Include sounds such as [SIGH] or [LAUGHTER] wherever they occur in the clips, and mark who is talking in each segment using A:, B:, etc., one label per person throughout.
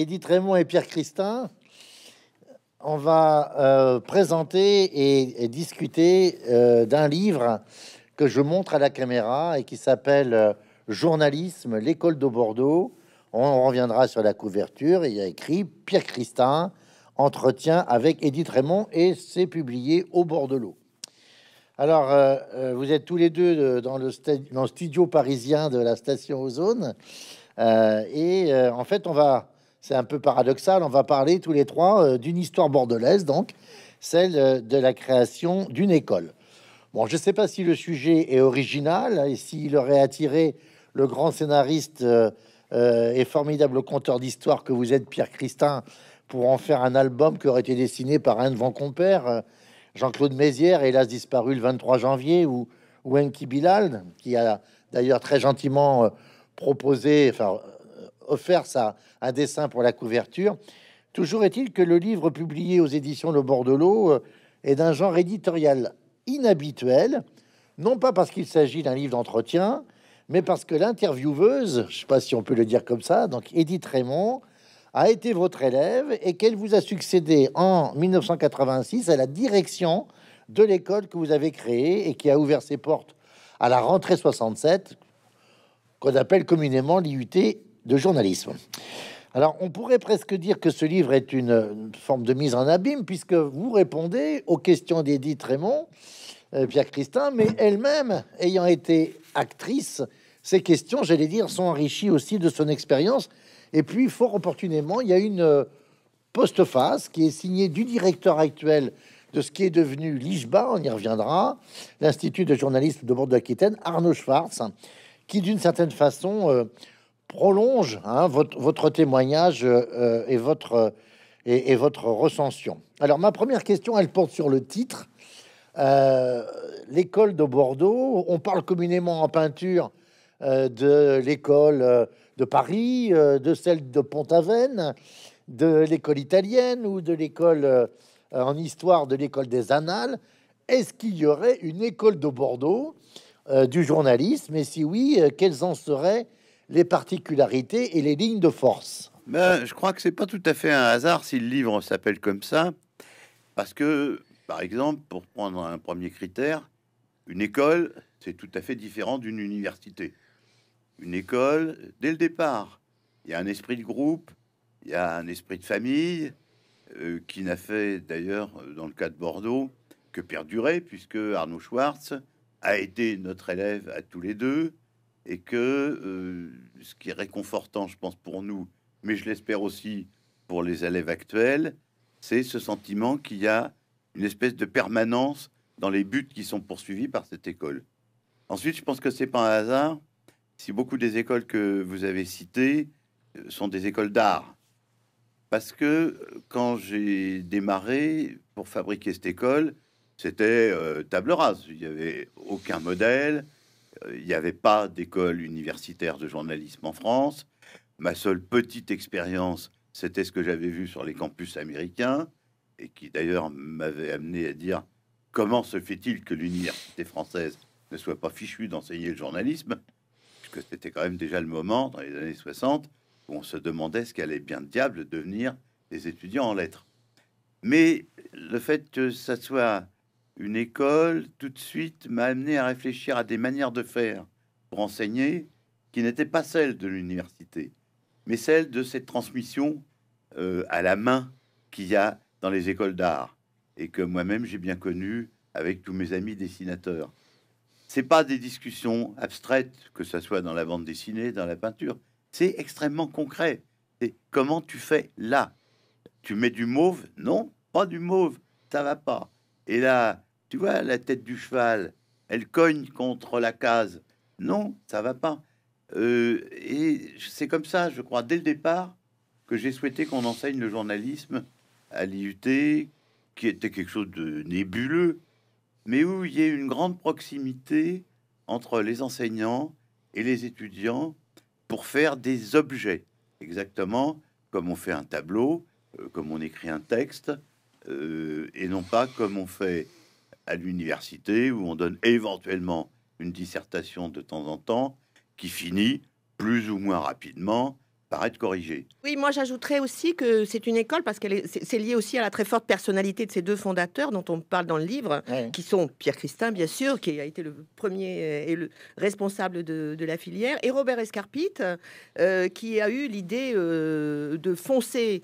A: Edith Raymond et Pierre Christin, on va euh, présenter et, discuter euh, d'un livre que je montre à la caméra et qui s'appelle euh, Journalisme, l'école de Bordeaux. On reviendra sur la couverture. Il y a écrit Pierre Christin, entretien avec Edith Raymond et c'est publié au bord de l'eau. Alors, vous êtes tous les deux dans le, studio parisien de la station Ozone. et en fait, on va c'est un peu paradoxal, on va parler tous les trois euh, d'une histoire bordelaise, donc celle euh, de la création d'une école. Bon, je ne sais pas si le sujet est original hein, et s'il aurait attiré le grand scénariste euh, et formidable conteur d'histoire que vous êtes, Pierre Christin, pour en faire un album qui aurait été dessiné par un de vos compères, Jean-Claude Mézières, hélas disparu le 23 janvier, ou, ou Bilal, qui a d'ailleurs très gentiment proposé, enfin offert ça, un dessin pour la couverture. Toujours est-il que le livre publié aux éditions Le Bordelot euh, est d'un genre éditorial inhabituel, non pas parce qu'il s'agit d'un livre d'entretien, mais parce que l'intervieweuse, je ne sais pas si on peut le dire comme ça, donc Edith Raymond, a été votre élève et qu'elle vous a succédé en 1986 à la direction de l'école que vous avez créée et qui a ouvert ses portes à la rentrée 67, qu'on appelle communément l'IUT de journalisme. Alors, on pourrait presque dire que ce livre est une forme de mise en abîme, puisque vous répondez aux questions d'Edith Raymond, euh, Pierre Christin, mais elle-même, ayant été actrice, ces questions, j'allais dire, sont enrichies aussi de son expérience. Et puis, fort opportunément, il y a une euh, postface qui est signée du directeur actuel de ce qui est devenu l'IJBA, on y reviendra, l'Institut de journalisme de Bordeaux-Aquitaine, Arnaud Schwartz, qui, d'une certaine façon, euh, prolonge hein, votre, témoignage euh, euh, et, votre, euh, et, votre recension. Alors ma première question, elle porte sur le titre. l'école de Bordeaux, on parle communément en peinture de l'école de Paris, de celle de Pont-Aven, de l'école italienne ou de l'école en histoire de l'école des annales. Est-ce qu'il y aurait une école de Bordeaux du journalisme Et si oui, quelles en seraient les particularités et les lignes de force.
B: Ben, je crois que c'est pas tout à fait un hasard si le livre s'appelle comme ça, parce que, par exemple, pour prendre un premier critère, une école, c'est tout à fait différent d'une université. Une école, dès le départ, il y a un esprit de groupe, il y a un esprit de famille, euh, qui n'a fait d'ailleurs, dans le cas de Bordeaux, que perdurer, puisque Arnaud Schwartz a été notre élève à tous les deux et que euh, ce qui est réconfortant, je pense, pour nous, mais je l'espère aussi pour les élèves actuels, c'est ce sentiment qu'il y a une espèce de permanence dans les buts qui sont poursuivis par cette école. Ensuite, je pense que c'est pas un hasard si beaucoup des écoles que vous avez citées euh, sont des écoles d'art. Parce que euh, quand j'ai démarré pour fabriquer cette école, c'était table rase. Il n'y avait aucun modèle, il n'y avait pas d'école universitaire de journalisme en France. Ma seule petite expérience, c'était ce que j'avais vu sur les campus américains, et qui d'ailleurs m'avait amené à dire comment se fait-il que l'université française ne soit pas fichue d'enseigner le journalisme, puisque c'était quand même déjà le moment, dans les années 60, où on se demandait ce qu'allait bien diable devenir des étudiants en lettres. Mais le fait que ça soit une école, tout de suite, m'a amené à réfléchir à des manières de faire pour enseigner qui n'étaient pas celles de l'université, mais celles de cette transmission euh, à la main qu'il y a dans les écoles d'art et que moi-même j'ai bien connue avec tous mes amis dessinateurs. C'est pas des discussions abstraites, que ce soit dans la bande dessinée, dans la peinture. C'est extrêmement concret. Et comment tu fais là Tu mets du mauve Non, pas du mauve, ça va pas. Et là, tu vois, la tête du cheval, elle cogne contre la case. Non, ça va pas. Euh, et c'est comme ça, je crois, dès le départ, que j'ai souhaité qu'on enseigne le journalisme à l'IUT, qui était quelque chose de nébuleux, mais où il y ait une grande proximité entre les enseignants et les étudiants pour faire des objets, exactement comme on fait un tableau, euh, comme on écrit un texte, euh, et non pas comme on fait à l'université où on donne éventuellement une dissertation de temps en temps qui finit plus ou moins rapidement être corrigée.
C: Oui, moi j'ajouterais aussi que c'est une école parce qu'elle est, c'est lié aussi à la très forte personnalité de ces deux fondateurs dont on parle dans le livre, qui sont Pierre Christin, bien sûr, qui a été le premier euh, et le responsable de, la filière, et Robert Escarpit, euh, qui a eu l'idée euh, de foncer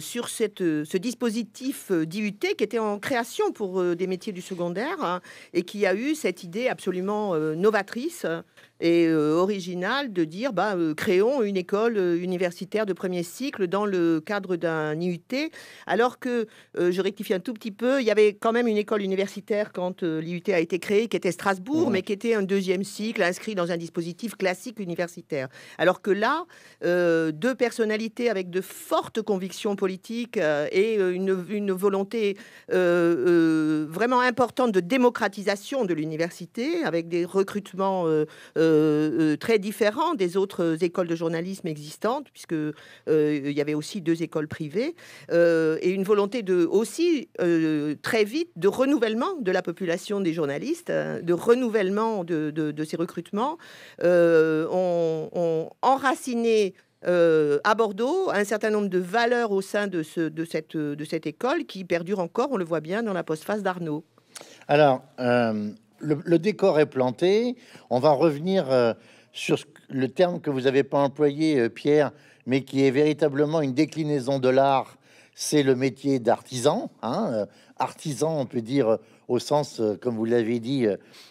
C: sur cette, ce dispositif d'IUT qui était en création pour des métiers du secondaire hein, et qui a eu cette idée absolument novatrice et euh, original de dire bah, euh, créons une école euh, universitaire de premier cycle dans le cadre d'un IUT, alors que je rectifie un tout petit peu, il y avait quand même une école universitaire quand l'IUT a été créée, qui était Strasbourg, mais qui était un deuxième cycle inscrit dans un dispositif classique universitaire. Alors que là, deux personnalités avec de fortes convictions politiques et une, une volonté vraiment importante de démocratisation de l'université, avec des recrutements euh, euh, très différent des autres écoles de journalisme existantes, puisque euh, il y avait aussi deux écoles privées, et une volonté de aussi très vite de renouvellement de la population des journalistes, hein, de renouvellement de, ces recrutements. ont enraciné à Bordeaux un certain nombre de valeurs au sein de, de, cette, de cette école qui perdure encore, on le voit bien, dans la postface d'Arnaud.
A: Alors, le,
C: décor est planté.
A: On va revenir euh, sur le terme que vous n'avez pas employé, euh, Pierre, mais qui est véritablement une déclinaison de l'art. C'est le métier d'artisan. Hein, euh, artisan, on peut dire au sens, comme vous l'avez dit,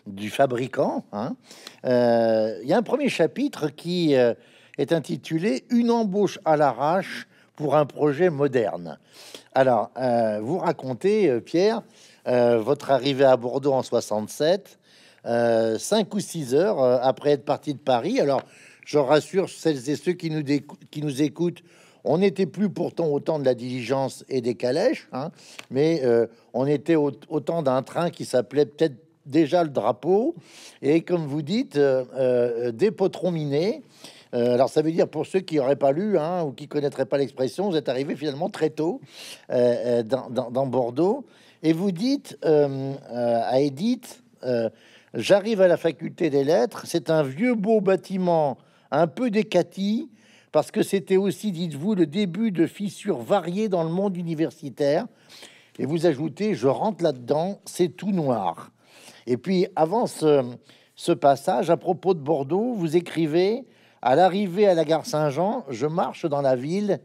A: du fabricant. Hein. Il y a un premier chapitre qui est intitulé Une embauche à l'arrache pour un projet moderne. Alors, vous racontez, Pierre, euh, votre arrivée à Bordeaux en 67, euh, cinq ou six heures euh, après être parti de Paris. Alors, je rassure celles et ceux qui nous, qui nous écoutent, on n'était plus pourtant au temps de la diligence et des calèches, hein, mais on était au, temps d'un train qui s'appelait peut-être déjà le drapeau. Et comme vous dites, des potrons minés. alors ça veut dire pour ceux qui n'auraient pas lu hein, ou qui connaîtraient pas l'expression, vous êtes arrivé finalement très tôt dans, dans, Bordeaux. Et vous dites euh, euh, à Edith, euh, j'arrive à la faculté des lettres, c'est un vieux beau bâtiment, un peu décati, parce que c'était aussi, dites-vous, le début de fissures variées dans le monde universitaire. Et vous ajoutez, je rentre là-dedans, c'est tout noir. Et puis, avant ce, passage, à propos de Bordeaux, vous écrivez, à l'arrivée à la gare Saint-Jean, je marche dans la ville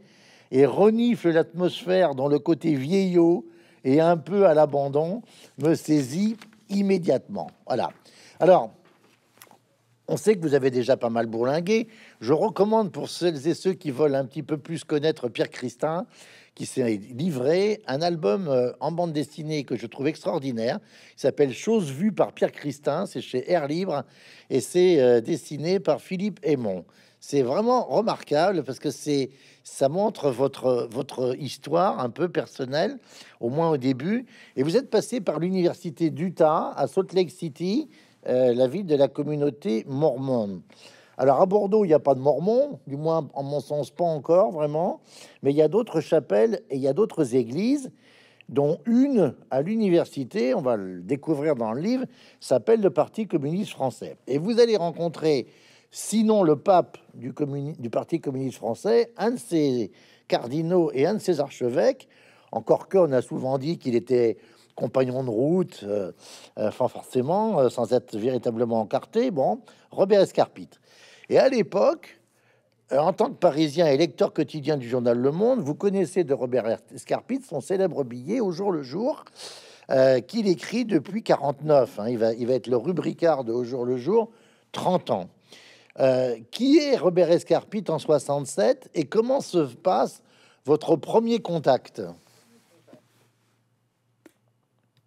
A: et renifle l'atmosphère dans le côté vieillot et un peu à l'abandon me saisit immédiatement. Voilà. Alors, on sait que vous avez déjà pas mal bourlingué. Je recommande pour celles et ceux qui veulent un petit peu plus connaître Pierre Christin, qui s'est livré un album euh, en bande dessinée que je trouve extraordinaire. Il s'appelle Choses vues par Pierre Christin. C'est chez Air Libre et c'est euh, dessiné par Philippe Aymon. C'est vraiment remarquable parce que c'est ça montre votre, votre histoire un peu personnelle, au moins au début. Et vous êtes passé par l'université d'Utah à Salt Lake City, euh, la ville de la communauté mormone. Alors à Bordeaux, il n'y a pas de mormons, du moins en mon sens pas encore vraiment, mais il y a d'autres chapelles et il y a d'autres églises, dont une à l'université, on va le découvrir dans le livre, s'appelle le Parti communiste français. Et vous allez rencontrer sinon le pape du, du, Parti communiste français, un de ses cardinaux et un de ses archevêques, encore qu'on a souvent dit qu'il était compagnon de route, euh, euh, enfin forcément, euh, sans être véritablement encarté, bon, Robert Escarpit. Et à l'époque, en tant que Parisien et lecteur quotidien du journal Le Monde, vous connaissez de Robert Escarpit son célèbre billet au jour le jour, qu'il écrit depuis 49. Hein. il, va, il va être le rubricard de au jour le jour, 30 ans. Euh, qui est Robert Escarpit en 67 et comment se passe votre premier contact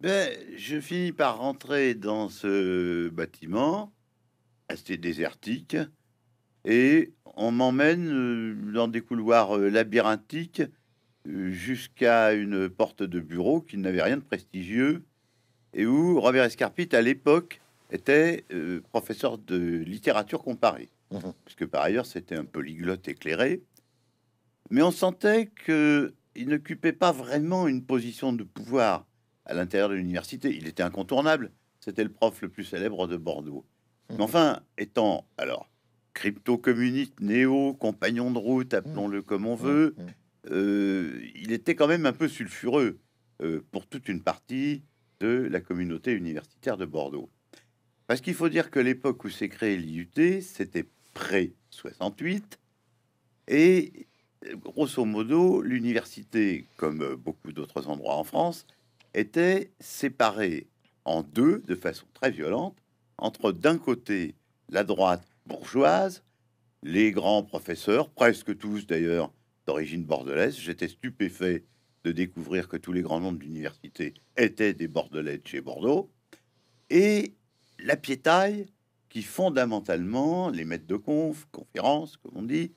B: ben, Je finis par rentrer dans ce bâtiment assez désertique et on m'emmène euh, dans des couloirs euh, labyrinthiques jusqu'à une porte de bureau qui n'avait rien de prestigieux et où Robert Escarpit, à l'époque, était euh, professeur de littérature comparée, mmh. puisque par ailleurs c'était un polyglotte éclairé, mais on sentait que il n'occupait pas vraiment une position de pouvoir à l'intérieur de l'université. Il était incontournable. C'était le prof le plus célèbre de Bordeaux. Mmh. enfin, étant alors crypto-communiste, néo, compagnon de route, appelons-le mmh. comme on veut, euh, il était quand même un peu sulfureux euh, pour toute une partie de la communauté universitaire de Bordeaux. Parce qu'il faut dire que l'époque où s'est créé l'IUT, c'était près 68 Et grosso modo, l'université, comme euh, beaucoup d'autres endroits en France, était séparée en deux de façon très violente entre d'un côté la droite bourgeoise, les grands professeurs, presque tous d'ailleurs d'origine bordelaise. J'étais stupéfait de découvrir que tous les grands noms de l'université étaient des bordelais de chez Bordeaux. Et la piétaille qui fondamentalement, les maîtres de conf, conférences, comme on dit,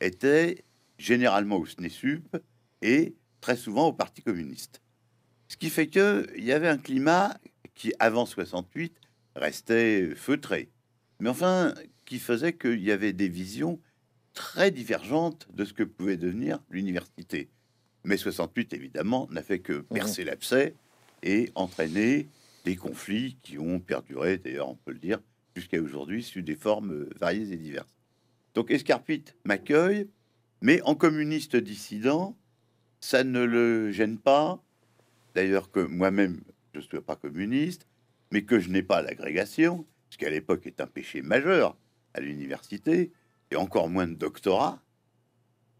B: étaient généralement au SNESUP et très souvent au Parti communiste. Ce qui fait que il y avait un climat qui, avant 68, restait feutré, mais enfin qui faisait qu'il y avait des visions très divergentes de ce que pouvait devenir l'université. Mais 68, évidemment, n'a fait que percer mmh l'abcès et entraîner des conflits qui ont perduré, d'ailleurs, on peut le dire, jusqu'à aujourd'hui, sous des formes euh, variées et diverses. Donc Escarpit m'accueille, mais en communiste dissident, ça ne le gêne pas. D'ailleurs, que moi-même, je ne suis pas communiste, mais que je n'ai pas l'agrégation, ce qui à l'époque est un péché majeur à l'université, et encore moins de doctorat,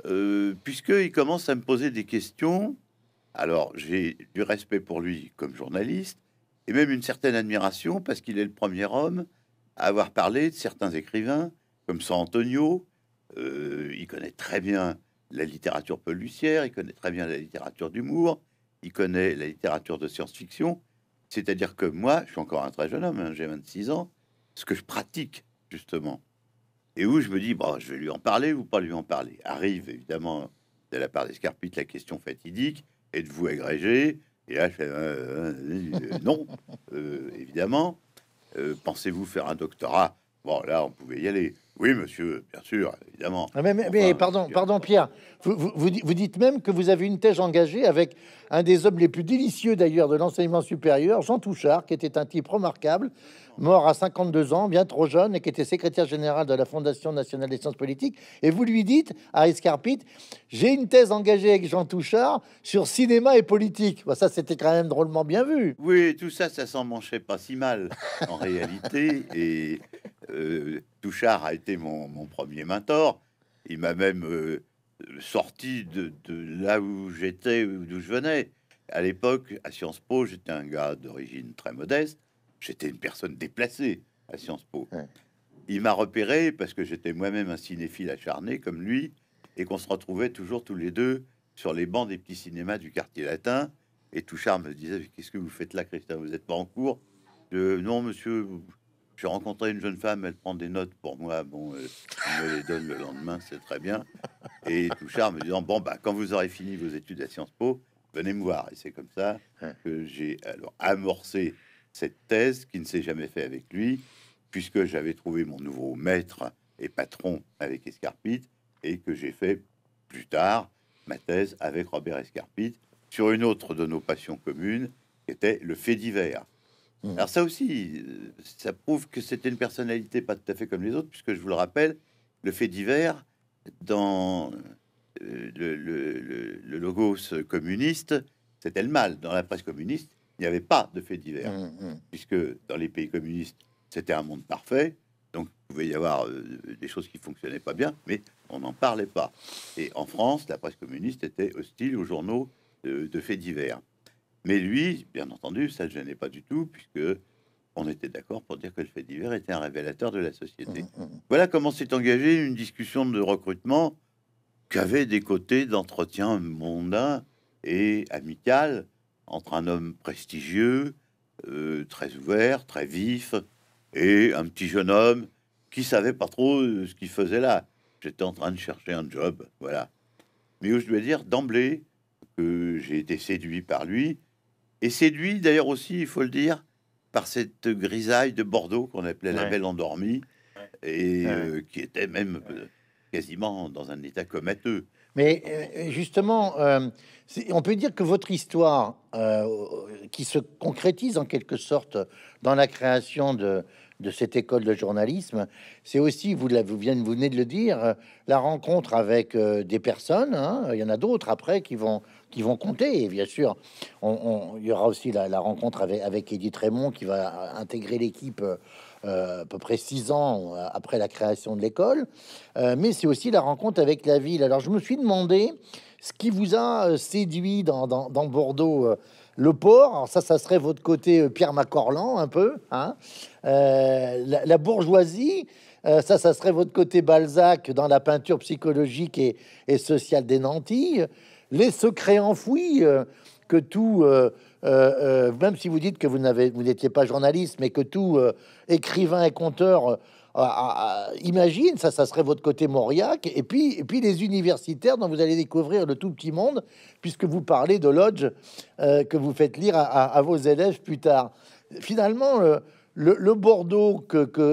B: euh, puisqu'il commence à me poser des questions. Alors, j'ai du respect pour lui comme journaliste, et même une certaine admiration parce qu'il est le premier homme à avoir parlé de certains écrivains comme San Antonio. Euh, il connaît très bien la littérature policière, il connaît très bien la littérature d'humour, il connaît la littérature de science-fiction. C'est-à-dire que moi, je suis encore un très jeune homme, hein, j'ai 26 ans, ce que je pratique justement, et où je me dis, bon, bah, je vais lui en parler ou pas lui en parler. Arrive évidemment de la part scarpites la question fatidique, êtes-vous agrégé et là, je euh, hein, euh, [LAUGHS] non, euh, évidemment. Pensez-vous faire un doctorat Bon, là, on pouvait y aller. Oui, monsieur, bien sûr, évidemment.
A: Ah, mais, pardon, pardon, Pierre. Vous, dites même que vous avez une thèse engagée avec un des hommes les plus délicieux d'ailleurs de l'enseignement supérieur, Jean Touchard, qui était un type remarquable, mort à 52 ans, bien trop jeune, et qui était secrétaire général de la Fondation nationale des sciences politiques. Et vous lui dites, à Escarpite, j'ai une thèse engagée avec Jean Touchard sur cinéma et politique. Voilà, bah, ça, c'était quand même drôlement bien vu.
B: Oui, tout ça, ça s'en manchait pas si mal en réalité. Et euh, Touchard a été mon, premier mentor. Il m'a même euh, sorti de, là où j'étais, d'où je venais. À l'époque, à Sciences Po, j'étais un gars d'origine très modeste. J'étais une personne déplacée à Sciences Po. Il m'a repéré parce que j'étais moi-même un cinéphile acharné comme lui et qu'on se retrouvait toujours tous les deux sur les bancs des petits cinémas du quartier latin. Et Touchard me disait Qu'est-ce que vous faites là, Christian Vous n'êtes pas en cours de, Non, monsieur, j'ai rencontré une jeune femme, elle prend des notes pour moi. Bon, elle euh, me les donne le lendemain, c'est très bien. Et Touchard me disant Bon, bah, quand vous aurez fini vos études à Sciences Po, venez me voir. Et c'est comme ça que j'ai alors amorcé cette thèse qui ne s'est jamais fait avec lui, puisque j'avais trouvé mon nouveau maître et patron avec Escarpit, et que j'ai fait plus tard ma thèse avec Robert Escarpit sur une autre de nos passions communes qui était le fait divers. Mhm. Alors ça aussi, euh, ça prouve que c'était une personnalité pas tout à fait comme les autres, puisque je vous le rappelle, le fait divers dans euh, le, logos communiste, c'était le mal. Dans la presse communiste, il n'y avait pas de fait divers, mhm, mhm. puisque dans les pays communistes, c'était un monde parfait. Donc, il pouvait y avoir euh, des choses qui fonctionnaient pas bien, mais on n'en parlait pas. Et en France, la presse communiste était hostile aux journaux de, de faits divers. Mais lui, bien entendu, ça ne gênait pas du tout, puisque on était d'accord pour dire que le fait divers était un révélateur de la société. Hum, hum. Voilà comment s'est engagée une discussion de recrutement qui avait des côtés d'entretien mondain et amical entre un homme prestigieux, euh, très ouvert, très vif, et un petit jeune homme qui savait pas trop euh, ce qu'il faisait là. J'étais en train de chercher un job, voilà. Mais où je dois dire d'emblée que j'ai été séduit par lui, et séduit d'ailleurs aussi, il faut le dire, par cette grisaille de Bordeaux qu'on appelait la belle endormie et euh, qui était même euh, quasiment dans un état comateux.
A: Mais euh, justement, on peut dire que votre histoire, qui se concrétise en quelque sorte dans la création de, de cette école de journalisme, c'est aussi, vous, la, vous, venez de le dire, la rencontre avec euh, des personnes. Hein. il y en a d'autres après qui vont, qui vont compter. Et bien sûr, on, il y aura aussi la, rencontre avec, avec, Edith Raymond qui va intégrer l'équipe euh, à peu près six ans euh, après la création de l'école. mais c'est aussi la rencontre avec la ville. Alors je me suis demandé ce qui vous a séduit dans, dans, dans Bordeaux le port, ça, ça serait votre côté euh, Pierre Macorlan, un peu, hein, euh, la, bourgeoisie, euh, ça, ça serait votre côté Balzac dans la peinture psychologique et, sociale des Nantilles, les secrets enfouis que tout, même si vous dites que vous n'étiez pas journaliste, mais que tout écrivain et conteur imagine, ça, ça serait votre côté Mauriac, et puis, et puis les universitaires dont vous allez découvrir le tout petit monde, puisque vous parlez de Lodge euh, que vous faites lire à, vos élèves plus tard. Finalement, le, Bordeaux que,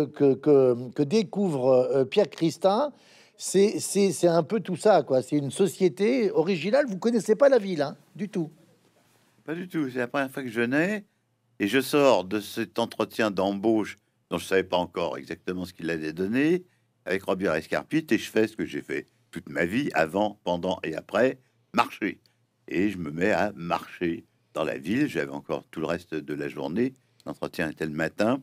A: découvre euh, Pierre Christin, c'est un peu tout ça, quoi. C'est une société originale. Vous connaissez pas la ville, hein, du tout.
B: Pas du tout. C'est la première fois que je nais et je sors de cet entretien d'embauche dont je ne savais pas encore exactement ce qu'il allait donner, avec Robert Escarpite, et je fais ce que j'ai fait toute ma vie, avant, pendant et après, marcher. Et je me mets à marcher dans la ville. J'avais encore tout le reste de la journée. L'entretien était le matin.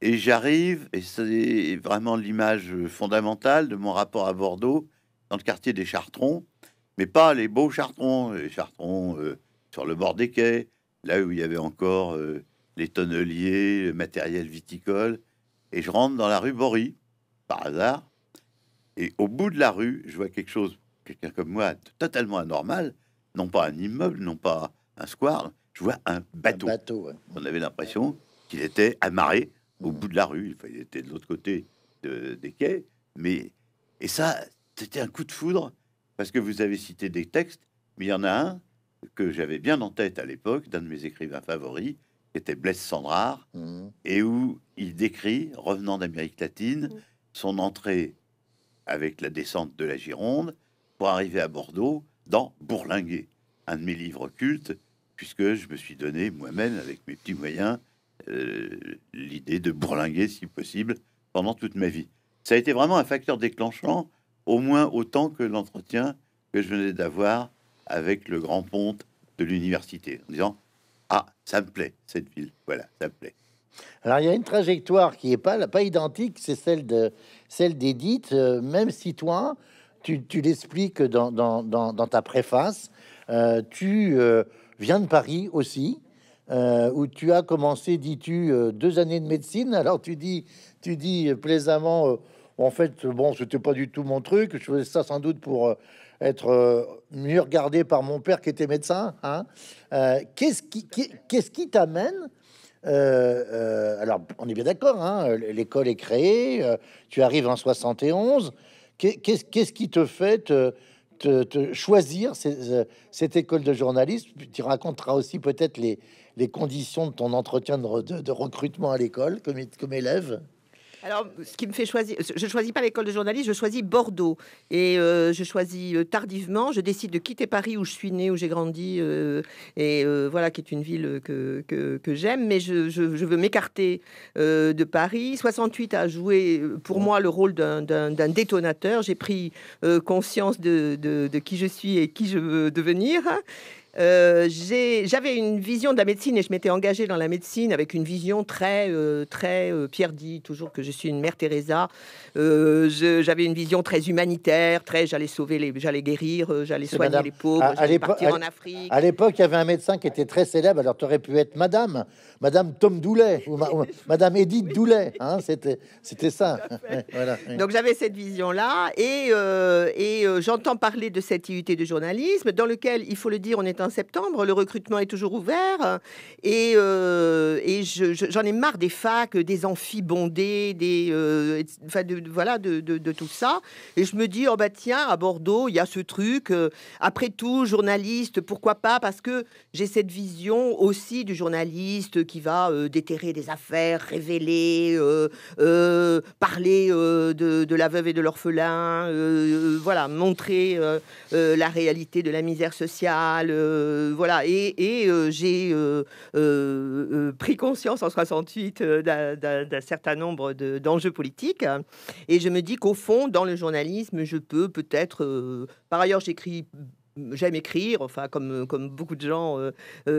B: Et j'arrive, et c'est vraiment l'image fondamentale de mon rapport à Bordeaux, dans le quartier des Chartrons, mais pas les beaux Chartrons, les Chartrons euh, sur le bord des quais, là où il y avait encore euh, les tonneliers, le matériel viticole. Et je rentre dans la rue Bory, par hasard. Et au bout de la rue, je vois quelque chose, quelqu'un comme moi, totalement anormal. Non pas un immeuble, non pas un square. Je vois un bateau. On avait l'impression qu'il était amarré au bout de la rue. il était de l'autre côté des quais. Mais, et ça, c'était un coup de foudre, parce que vous avez cité des textes, mais il y en a un que j'avais bien en tête à l'époque, d'un de mes écrivains favoris, était Blaise Sandrard, mmh. et où il décrit, revenant d'Amérique latine, mmh. son entrée avec la descente de la Gironde pour arriver à Bordeaux dans Bourlinguer, un de mes livres cultes, puisque je me suis donné moi-même, avec mes petits moyens, euh, l'idée de bourlinguer, si possible, pendant toute ma vie. Ça a été vraiment un facteur déclenchant, au moins autant que l'entretien que je venais d'avoir avec le grand ponte de l'université, en disant ça me plaît, cette ville. Voilà,
A: ça me plaît. Alors, il y a une trajectoire qui n'est pas, pas identique, c'est celle, de, celle d'Edith, euh, même si toi, tu, l'expliques dans, dans, ta préface, euh, tu euh, viens de Paris aussi, où tu as commencé, dis-tu, deux années de médecine. Alors, tu dis, tu dis plaisamment, en fait, bon, c'était pas du tout mon truc, je faisais ça sans doute pour être euh, mieux regardé par mon père qui était médecin. Hein. Euh, qu'est-ce qui, quest t'amène euh, alors, on est bien d'accord, hein, l'école est créée, tu arrives en 71. Qu'est-ce qui te fait te, choisir cette école de journalisme Tu raconteras aussi peut-être les, conditions de ton entretien de, recrutement à l'école comme, comme élève.
C: Alors, ce qui me fait choisir, je choisis pas l'école de journaliste, je choisis Bordeaux. Et euh, je choisis euh, tardivement, je décide de quitter Paris où je suis né, où j'ai grandi, euh, et voilà, qui est une ville que, que, j'aime, mais je, je, veux m'écarter de Paris. 68 a joué pour moi le rôle d'un détonateur. J'ai pris conscience de, de, de, qui je suis et qui je veux devenir. Euh, j'ai J'avais une vision de la médecine et je m'étais engagée dans la médecine avec une vision très, euh, très euh, Pierre dit toujours que je suis une mère Teresa. J'avais une vision très humanitaire, très j'allais sauver les, j'allais guérir, j'allais soigner les pauvres, à, partir en Afrique. À
A: l'époque, il y avait un médecin qui était très célèbre. Alors, tu aurais pu être Madame, Madame Tom Doulet ou, [LAUGHS] Madame Edith Doulet. Hein, c'était, c'était ça. [LAUGHS]
C: Donc j'avais cette vision-là et, et j'entends parler de cette IUT de journalisme dans lequel, il faut le dire, on est en septembre, le recrutement est toujours ouvert. Euh, et, euh, j'en ai marre des facs, des amphibondés, des, euh, de, voilà, de, tout ça. Et je me dis, oh bah tiens, à Bordeaux, il y a ce truc. Après tout, journaliste, pourquoi pas Parce que j'ai cette vision aussi du journaliste qui va déterrer des affaires, révéler, parler de, de, la veuve et de l'orphelin, voilà, montrer la réalité de la misère sociale euh, voilà, et, euh, j'ai euh, pris conscience en 68 d'un certain nombre d'enjeux politiques. Et je me dis qu'au fond, dans le journalisme, je peux peut-être. par ailleurs, j'écris j'aime écrire, enfin comme, beaucoup de gens,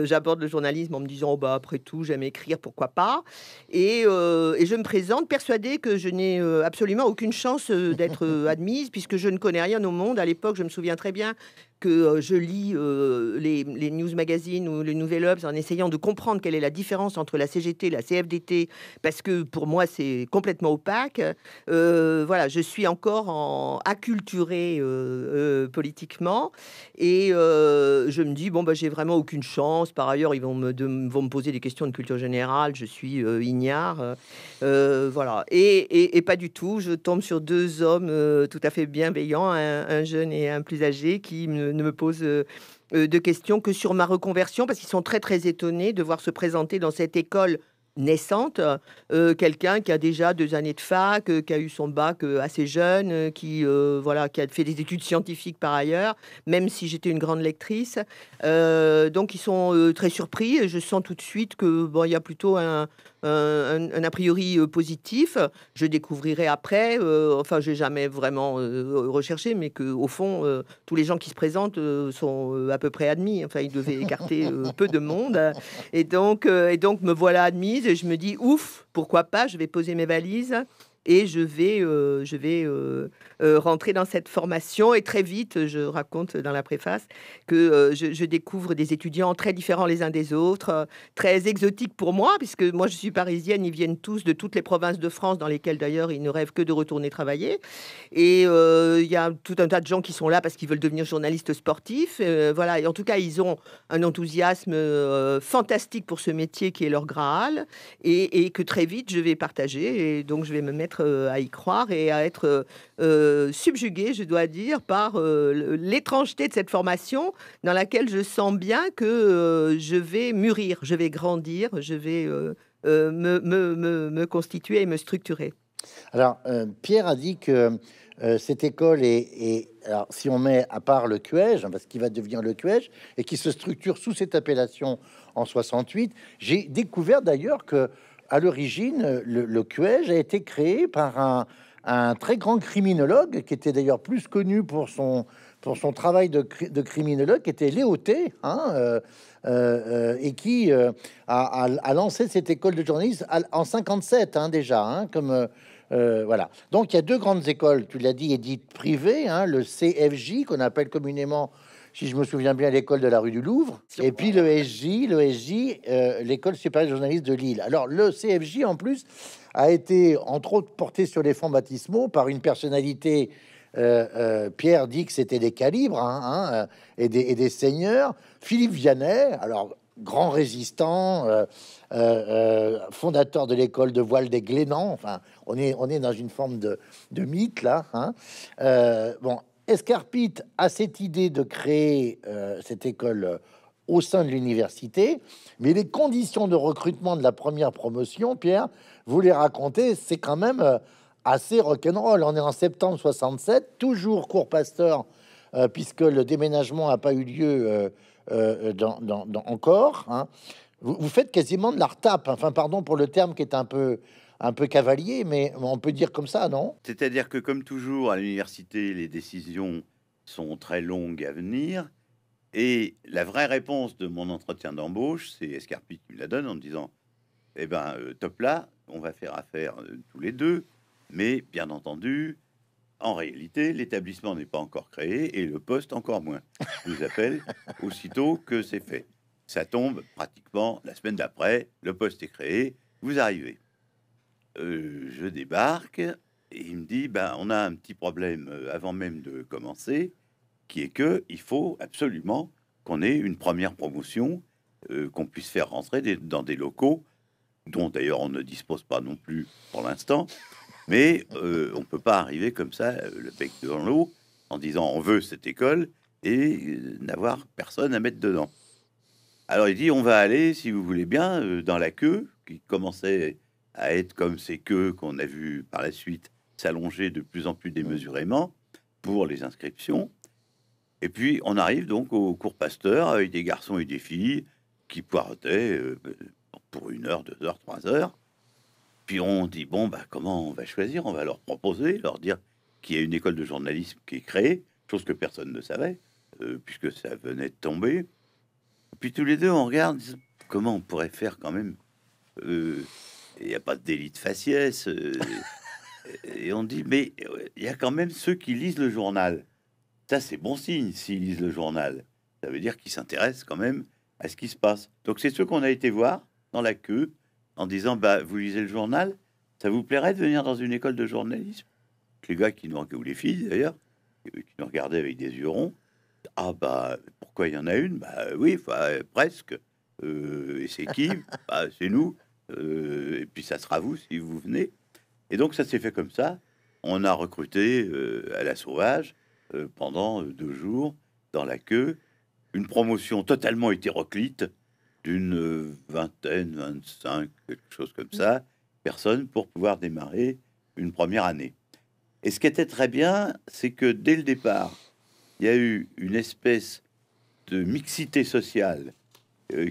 C: j'aborde le journalisme en me disant oh, bah après tout j'aime écrire, pourquoi pas et, et, je me présente persuadée que je n'ai absolument aucune chance d'être admise puisque je ne connais rien au monde. À l'époque, je me souviens très bien que euh, je lis euh, les, news magazines ou les nouvelles Obs en essayant de comprendre quelle est la différence entre la CGT et la CFDT, parce que pour moi c'est complètement opaque. Euh, voilà, je suis encore en acculturée politiquement et je me dis bon bah j'ai vraiment aucune chance. Par ailleurs, ils vont me, vont me poser des questions de culture générale. Je suis ignare, voilà. Et, et, pas du tout. Je tombe sur deux hommes tout à fait bienveillants, un jeune et un plus âgé, qui me ne me pose euh, euh, de questions que sur ma reconversion, parce qu'ils sont très très étonnés de voir se présenter dans cette école naissante, euh, quelqu'un qui a déjà deux années de fac, euh, qui a eu son bac euh, assez jeune, qui voilà, qui a fait des études scientifiques par ailleurs, même si j'étais une grande lectrice. donc ils sont très surpris. Et je sens tout de suite que bon, il y a plutôt un, a priori positif. Je découvrirai après. enfin, j'ai jamais vraiment recherché, mais que au fond, tous les gens qui se présentent sont à peu près admis. Enfin, ils devaient écarter peu de monde. Et donc, et donc me voilà admise et je me dis ouf, pourquoi pas, je vais poser mes valises et je vais, euh, je vais euh, euh, rentrer dans cette formation. Et très vite, je raconte dans la préface que je, découvre des étudiants très différents les uns des autres, très exotiques pour moi, puisque moi je suis parisienne, ils viennent tous de toutes les provinces de France, dans lesquelles d'ailleurs ils ne rêvent que de retourner travailler. Et il y a tout un tas de gens qui sont là parce qu'ils veulent devenir journalistes sportifs. voilà, et en tout cas, ils ont un enthousiasme fantastique pour ce métier qui est leur Graal, et, et que très vite je vais partager. Et donc je vais me mettre euh, à y croire et à être euh, euh, subjugué, je dois dire, par l'étrangeté de cette formation dans laquelle je sens bien que je vais mûrir, je vais grandir, je vais me, constituer et me structurer.
A: Alors, Pierre a dit que cette école est, alors si on met à part le cuège, parce qu'il va devenir le QEG et qui se structure sous cette appellation en 68, j'ai découvert d'ailleurs que à l'origine, le, le a été créé par un, très grand criminologue qui était d'ailleurs plus connu pour son, pour son travail de, criminologue, qui était Léoté, hein, euh, euh, et qui euh, a, lancé cette école de journalisme en 57 hein, déjà, hein, comme voilà. Donc il y a deux grandes écoles, tu l'as dit, et dites privées, le CFJ qu'on appelle communément si je me souviens bien, l'école de la rue du Louvre, et puis le SJ, le euh, l'école supérieure de journalistes de Lille. Alors le CFJ, en plus, a été, entre autres, porté sur les fonds baptismaux par une personnalité euh, euh, Pierre dit que c'était des calibres hein, hein, et, des, seigneurs. Philippe Vianney, alors grand résistant, fondateur de l'école de voile des Glénans, enfin, on est, on est dans une forme de, de mythe là. Hein. bon, Escarpit a cette idée de créer euh, cette école euh, au sein de l'université, mais les conditions de recrutement de la première promotion, Pierre, vous les racontez, c'est quand même euh, assez rock'n'roll. On est en septembre 67, toujours court Pasteur, puisque le déménagement n'a pas eu lieu dans, encore. Hein. Vous, vous, faites quasiment de la retape, enfin pardon pour le terme qui est un peu un peu cavalier, mais on peut dire comme ça, non
B: C'est-à-dire que, comme toujours, à l'université, les décisions sont très longues à venir. Et la vraie réponse de mon entretien d'embauche, c'est Escarpit qui me la donne en me disant Eh ben, euh, top là, on va faire affaire euh, tous les deux. Mais bien entendu, en réalité, l'établissement n'est pas encore créé et le poste encore moins. Je vous appelle aussitôt que c'est fait. Ça tombe pratiquement la semaine d'après, le poste est créé, vous arrivez. Euh, je débarque et il me dit ben, on a un petit problème euh, avant même de commencer, qui est que il faut absolument qu'on ait une première promotion, euh, qu'on puisse faire rentrer dans des locaux dont d'ailleurs on ne dispose pas non plus pour l'instant, mais on peut pas arriver comme ça, le bec dans l'eau, en disant on veut cette école et n'avoir personne à mettre dedans. Alors il dit on va aller, si vous voulez bien, dans la queue qui commençait à être comme ces queues qu'on a vu par la suite s'allonger de plus en plus mmh. démesurément pour les inscriptions. Et puis on arrive donc au cours Pasteur avec des garçons et des filles qui poiretaient euh, euh, pour une heure, deux heures, trois heures. Puis on dit bon bah comment on va choisir On va leur proposer, leur dire qu'il y a une école de journalisme qui est créée, chose que personne ne savait euh, puisque ça venait de tomber. Puis tous les deux on regarde comment on pourrait faire quand même il n'y a pas de délit de faciès. Euh, et on dit, mais euh, il y a quand même ceux qui lisent le journal. Ça, c'est bon signe s'ils lisent le journal. Ça veut dire qu'ils s'intéressent quand même à ce qui se passe. Donc, c'est ceux qu'on a été voir dans la queue en disant, bah, vous lisez le journal, ça vous plairait de venir dans une école de journalisme Les gars qui nous regardaient, ou les filles d'ailleurs, qui nous regardaient avec des yeux ronds, ah bah, pourquoi il y en a une Bah oui, bah, presque. Euh, et c'est qui [LAUGHS] bah, C'est nous. Euh, et puis ça sera vous si vous venez. Et donc ça s'est fait comme ça. On a recruté euh, à la sauvage euh, pendant deux jours dans la queue une promotion totalement hétéroclite d'une vingtaine, 25, quelque chose comme ça, personnes pour pouvoir démarrer une première année. Et ce qui était très bien, c'est que dès le départ, il y a eu une espèce de mixité sociale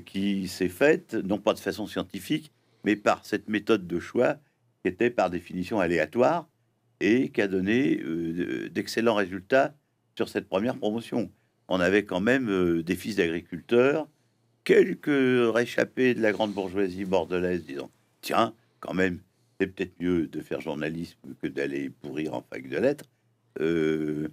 B: qui s'est faite, non pas de façon scientifique, mais par cette méthode de choix qui était par définition aléatoire et qui a donné euh, d'excellents résultats sur cette première promotion. On avait quand même euh, des fils d'agriculteurs, quelques réchappés de la grande bourgeoisie bordelaise disant Tiens, quand même, c'est peut-être mieux de faire journalisme que d'aller pourrir en fac de lettres. Euh,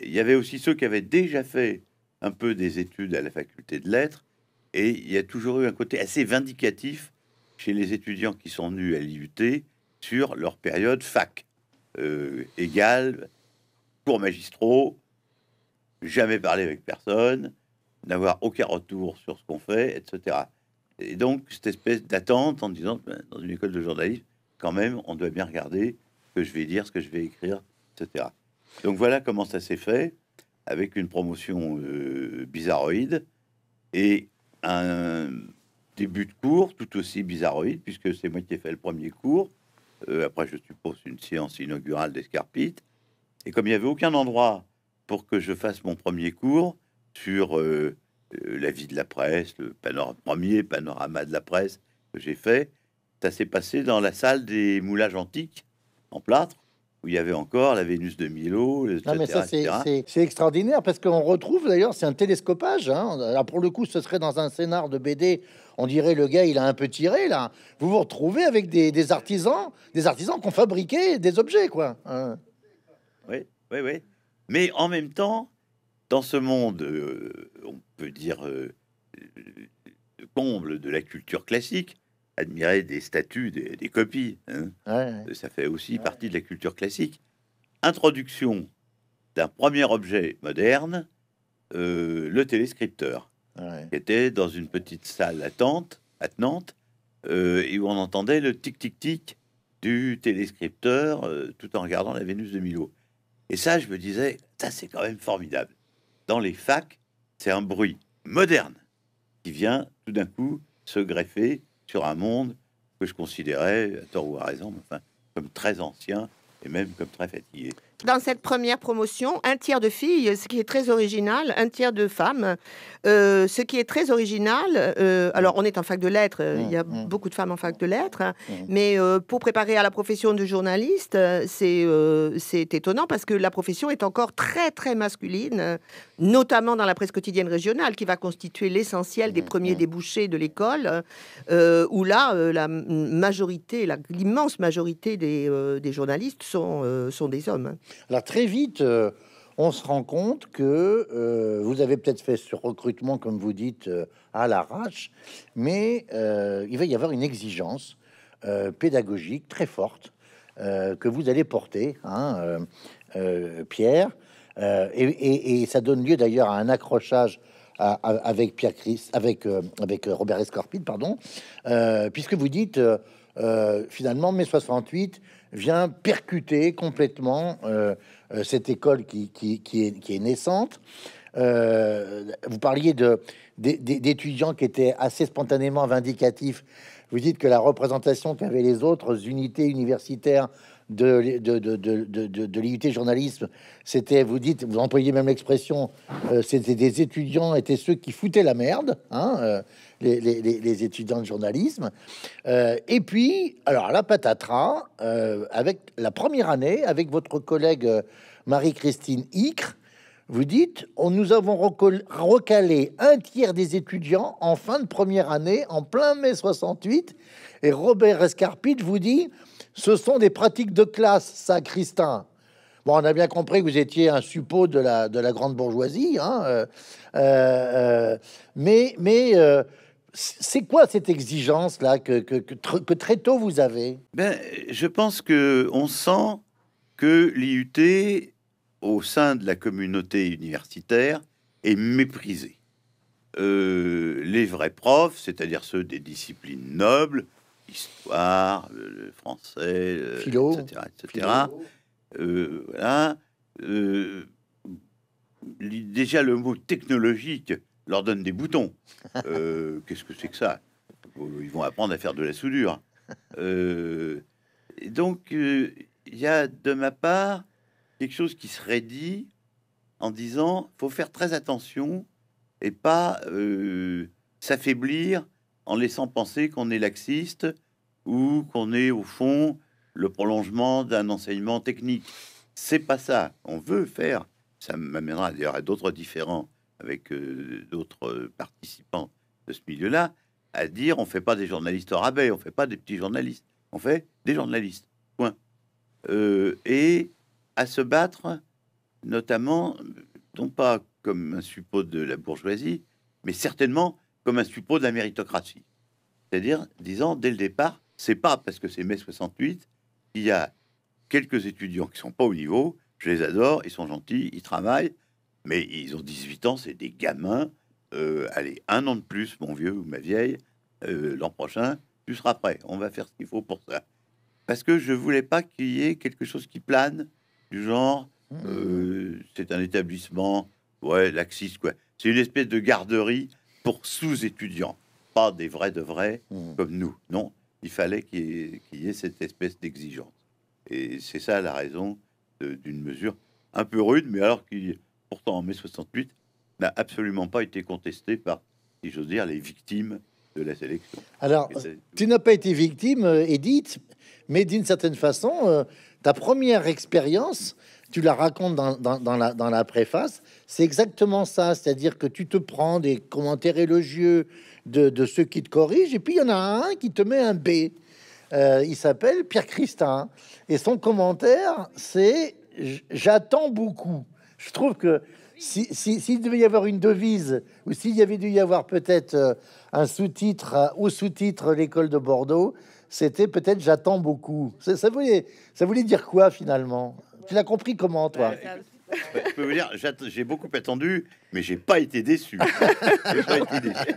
B: il y avait aussi ceux qui avaient déjà fait un peu des études à la faculté de lettres, et il y a toujours eu un côté assez vindicatif chez les étudiants qui sont nus à l'IUT sur leur période fac. Euh, égale, cours magistraux, jamais parler avec personne, n'avoir aucun retour sur ce qu'on fait, etc. Et donc, cette espèce d'attente en disant, ben, dans une école de journalisme, quand même, on doit bien regarder ce que je vais dire, ce que je vais écrire, etc. Donc voilà comment ça s'est fait, avec une promotion euh, bizarroïde et un Début de cours tout aussi bizarroïdes, puisque c'est moi qui ai fait le premier cours. Euh, après, je suppose une séance inaugurale d'escarpite. Et comme il n'y avait aucun endroit pour que je fasse mon premier cours sur euh, euh, la vie de la presse, le premier panorama de la presse que j'ai fait, ça s'est passé dans la salle des moulages antiques en plâtre, où il y avait encore la Vénus de Milo. Etc.,
A: c'est extraordinaire parce qu'on retrouve d'ailleurs, c'est un télescopage. Hein. pour le coup, ce serait dans un scénar de BD. On dirait le gars, il a un peu tiré là. Vous vous retrouvez avec des, artisans, des artisans qui ont fabriqué des objets, quoi. Hein. Oui, oui, oui.
B: Mais en même temps, dans ce monde, euh, on peut dire euh, euh, comble de la culture classique, admirer des statues, des, des copies. Hein. Ça fait aussi partie de la culture classique. Introduction d'un premier objet moderne, euh, le téléscripteur, qui était dans une petite salle attente, attenante, euh, et où on entendait le tic-tic-tic du téléscripteur euh, tout en regardant la Vénus de Milo. Et ça, je me disais, ça c'est quand même formidable. Dans les facs, c'est un bruit moderne qui vient tout d'un coup se greffer sur un monde que je considérais, à tort ou à raison, enfin, comme très ancien et même comme très fatigué
C: dans cette première promotion, un tiers de filles, ce qui est très original, un tiers de femmes, euh, ce qui est très original. Euh, alors, on est en fac de lettres, euh, il y a mmh, mmh. beaucoup de femmes en fac de lettres, hein, mmh. mais pour préparer à la profession de journaliste, c'est étonnant parce que la profession est encore très, très masculine, notamment dans la presse quotidienne régionale, qui va constituer l'essentiel des premiers débouchés de l'école, où là, la majorité, l'immense majorité des, des journalistes sont, sont des hommes.
A: Alors très vite, euh, on se rend compte que euh, vous avez peut-être fait ce recrutement, comme vous dites, euh, à l'arrache, mais il va y avoir une exigence pédagogique très forte que vous allez porter, hein, Pierre. Et, ça donne lieu d'ailleurs à un accrochage avec Pierre Chris, avec, avec Robert Escorpide, pardon, puisque vous dites finalement mai 68, vient percuter complètement euh, euh, cette école qui, est, naissante. Euh, vous parliez d'étudiants qui étaient assez spontanément vindicatifs. Vous dites que la représentation qu'avaient les autres unités universitaires de, de, de, l'IUT journalisme, c'était, vous dites, vous employez même l'expression, euh, c'était des étudiants, étaient ceux qui foutaient la merde, hein, euh, les, étudiants de journalisme. Euh, et puis, alors la patatras, avec la première année, avec votre collègue Marie-Christine Icre, vous dites, on, nous avons recalé un tiers des étudiants en fin de première année, en plein mai 68, et Robert Escarpit vous dit, ce sont des pratiques de classe, ça, Bon, on a bien compris que vous étiez un suppôt de la, grande bourgeoisie, hein, euh, euh, mais, euh, c'est quoi cette exigence-là que, très tôt vous avez
B: ben, Je pense que sent que l'IUT, au sein de la communauté universitaire, est méprisée. les vrais profs, c'est-à-dire ceux des disciplines nobles, histoire, le, français, philo, etc. etc. Euh, euh, déjà, le mot technologique leur donne des boutons. Euh, [LAUGHS] qu'est-ce que c'est que ça Ils vont apprendre à faire de la soudure. [LAUGHS] donc, il y a de ma part quelque chose qui serait dit en disant faut faire très attention et pas s'affaiblir en laissant penser qu'on est laxiste ou qu'on est au fond le prolongement d'un enseignement technique. C'est pas ça. On veut faire. Ça m'amènera d'ailleurs à d'autres différents avec euh, d'autres euh, participants de ce milieu-là à dire on fait pas des journalistes rabais, on fait pas des petits journalistes, on fait des journalistes. Point. Euh, et à se battre, notamment, non pas comme un suppôt de la bourgeoisie, mais certainement comme un suppôt de la méritocratie. C'est-à-dire, disant dès le départ, c'est pas parce que c'est mai 68 qu'il y a quelques étudiants qui sont pas au niveau, je les adore, ils sont gentils, ils travaillent, mais ils ont 18 ans, c'est des gamins. Euh, allez, un an de plus, mon vieux ou ma vieille, euh, l'an prochain, tu seras prêt. On va faire ce qu'il faut pour ça. Parce que je voulais pas qu'il y ait quelque chose qui plane, du genre, mmh. euh, c'est un établissement, ouais, laxiste, quoi. C'est une espèce de garderie sous-étudiants, pas des vrais de vrais mmh. comme nous. Non, il fallait qu'il y, ait, cette espèce d'exigence. Et c'est ça la raison d'une mesure un peu rude, mais alors qui, pourtant en mai 68, n'a absolument pas été contesté par, si j'ose dire, les victimes de la sélection.
A: Alors, tu n'as pas été victime, euh, Edith, mais d'une certaine façon, euh, ta première expérience tu la racontes dans, la, préface, c'est exactement ça. C'est-à-dire que tu te prends des commentaires élogieux de, ceux qui te corrigent, et puis il y en a un qui te met un B. Euh, il s'appelle Pierre Christin, et son commentaire, c'est J'attends beaucoup. Je trouve que s'il devait y avoir une devise, ou s'il y avait dû y avoir peut-être euh, un sous-titre, euh, au sous-titre L'école de Bordeaux, c'était peut-être J'attends beaucoup. voulait, ça voulait dire quoi finalement tu l'as compris comment, toi bah,
B: Je peux vous dire, j'ai beaucoup attendu mais j'ai pas été déçu. [LAUGHS] pas été déçu.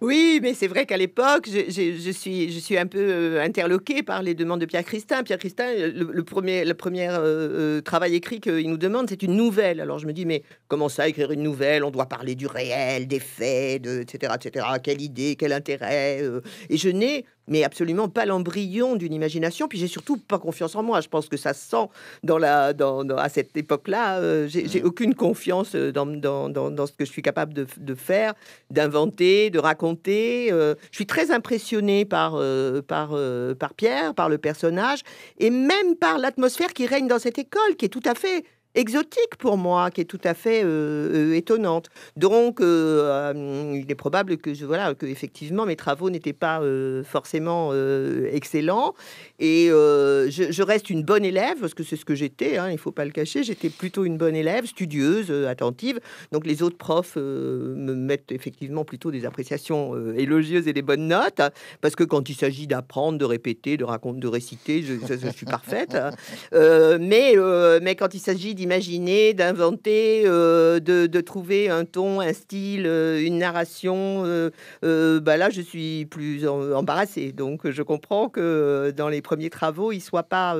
C: oui, mais c'est vrai qu'à l'époque, je, suis, je suis un peu euh, interloqué par les demandes de Pierre Christin. Pierre Christin, euh, le, premier, euh, travail écrit qu'il nous demande, c'est une nouvelle. Alors je me dis, mais comment ça, écrire une nouvelle On doit parler du réel, des faits, de, etc., etc. Quelle idée, quel intérêt Et je n'ai mais absolument pas l'embryon d'une imagination. Puis j'ai surtout pas confiance en moi. Je pense que ça se sent dans la, dans, à cette époque-là. j'ai aucune confiance confiance euh, dans, ce que je suis capable de, faire, d'inventer, de raconter. Euh, je suis très impressionnée par, euh, par, par Pierre, par le personnage, et même par l'atmosphère qui règne dans cette école, qui est tout à fait exotique pour moi, qui est tout à fait euh, euh, étonnante. Donc, euh, il est probable que, je, voilà, que effectivement, mes travaux n'étaient pas forcément excellents. Et je, reste une bonne élève, parce que c'est ce que j'étais, hein, il ne faut pas le cacher. J'étais plutôt une bonne élève, studieuse, attentive. Donc, les autres profs me mettent effectivement plutôt des appréciations élogieuses et des bonnes notes, parce que quand il s'agit d'apprendre, de répéter, de raconter, de réciter, je, suis parfaite. Hein. mais, mais quand il s'agit d'y d'imaginer, d'inventer, euh, de, trouver un ton, un style, euh, une narration. Euh, bah là, je suis plus embarrassée. Donc, je comprends que dans les premiers travaux, il ne soient pas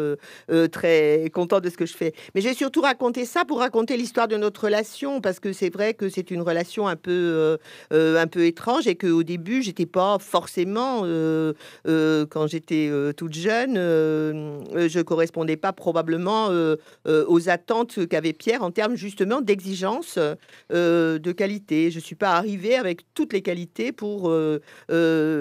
C: très content de ce que je fais. Mais j'ai surtout raconté ça pour raconter l'histoire de notre relation, parce que c'est vrai que c'est une relation un peu, un peu étrange et qu'au début, j'étais pas forcément, quand j'étais toute jeune, je correspondais pas probablement aux attentes qu'avait Pierre en termes justement d'exigence euh, euh, de qualité. Je ne suis pas arrivée avec toutes les qualités pour euh,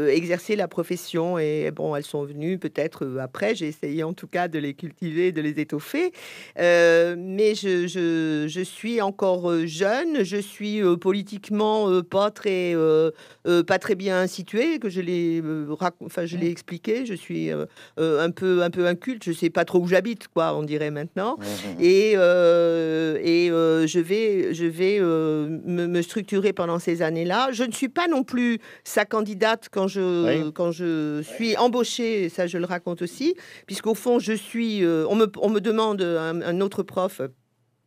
C: exercer la profession. Et bon, elles sont venues peut-être après. J'ai essayé en tout cas de les cultiver, de les étoffer. mais je, suis encore jeune. Je suis politiquement pas très, pas très bien située, que je l'ai enfin, je l'ai mm. expliqué. Je suis un peu, un peu inculte. Je ne sais pas trop où j'habite, quoi, on dirait maintenant. Mm, mm, Et euh, et euh, je vais, je vais euh, me, structurer pendant ces années-là. Je ne suis pas non plus sa candidate quand je, quand je suis embauchée, ça je le raconte aussi, puisqu'au fond, je suis, on, me, on me demande, un, un autre prof,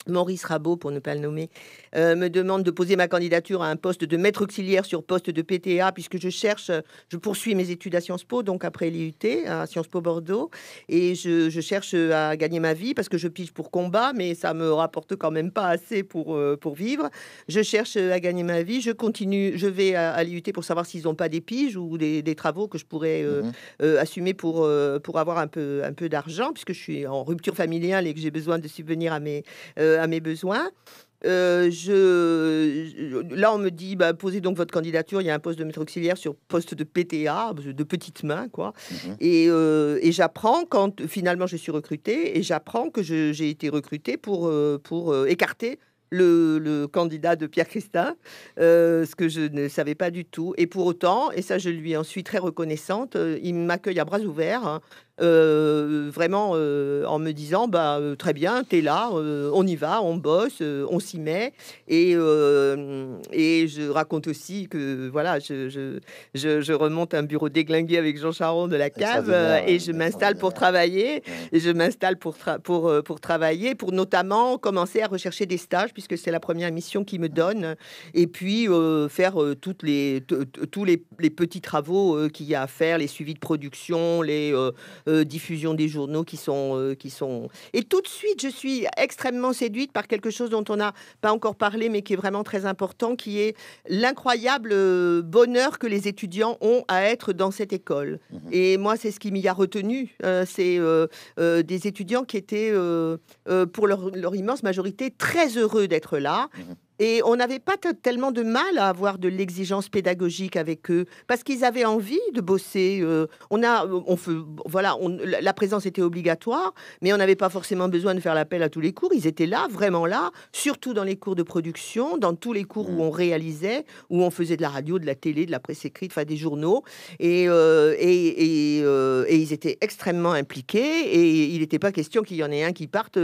C: Maurice Rabot pour ne pas le nommer, euh, me demande de poser ma candidature à un poste de maître auxiliaire sur poste de PTA, puisque je cherche, je poursuis mes études à Sciences Po, donc après l'IUT, à Sciences Po Bordeaux, et je, cherche à gagner ma vie parce que je pige pour combat, mais ça me rapporte quand même pas assez pour, euh, pour vivre. Je cherche à gagner ma vie, je continue, je vais à, l'IUT pour savoir s'ils n'ont pas des piges ou des, travaux que je pourrais euh, mhm. assumer pour, pour avoir un peu, un peu d'argent, puisque je suis en rupture familiale et que j'ai besoin de subvenir à mes, à mes besoins. Euh, je, là, on me dit, bah, posez donc votre candidature. Il y a un poste de maître auxiliaire sur poste de PTA, de petite main, quoi. Mhm. Euh, et, j'apprends quand finalement je suis recrutée, et j'apprends que j'ai été recrutée pour, euh, pour écarter le, candidat de Pierre Christin, ce que je ne savais pas du tout. Et pour autant, et ça je lui en suis très reconnaissante, il m'accueille à bras ouverts. Hein, euh, vraiment euh, en me disant bah, euh, très bien, tu es là, on y va, on bosse, on s'y met. Et, et je raconte aussi que voilà, je, je, je, remonte un bureau déglingué avec Jean Charon de la cave et je m'installe pour travailler. Et je m'installe pour, pour, pour travailler, pour notamment commencer à rechercher des stages, puisque c'est la première mission qui me donne. Et puis faire toutes les, tous les, les, petits travaux qu'il y a à faire, les suivis de production, les euh, diffusion des journaux qui sont, euh, qui sont. Et tout de suite, je suis extrêmement séduite par quelque chose dont on n'a pas encore parlé, mais qui est vraiment très important, qui est l'incroyable euh, bonheur que les étudiants ont à être dans cette école. Mhm. Et moi, c'est ce qui m'y a retenu. Hein. c'est des étudiants qui étaient, pour leur, immense majorité, très heureux d'être là. Mhm. Et on n'avait pas tellement de mal à avoir de l'exigence pédagogique avec eux, parce qu'ils avaient envie de bosser. Euh, on a, euh, on fait, voilà, on, la présence était obligatoire, mais on n'avait pas forcément besoin de faire l'appel à tous les cours. Ils étaient là, vraiment là, surtout dans les cours de production, dans tous les cours où mm. on réalisait, où on faisait de la radio, de la télé, de la presse écrite, enfin des journaux. Et, euh, et, et, et, ils étaient extrêmement impliqués. Et il n'était pas question qu'il y en ait un qui parte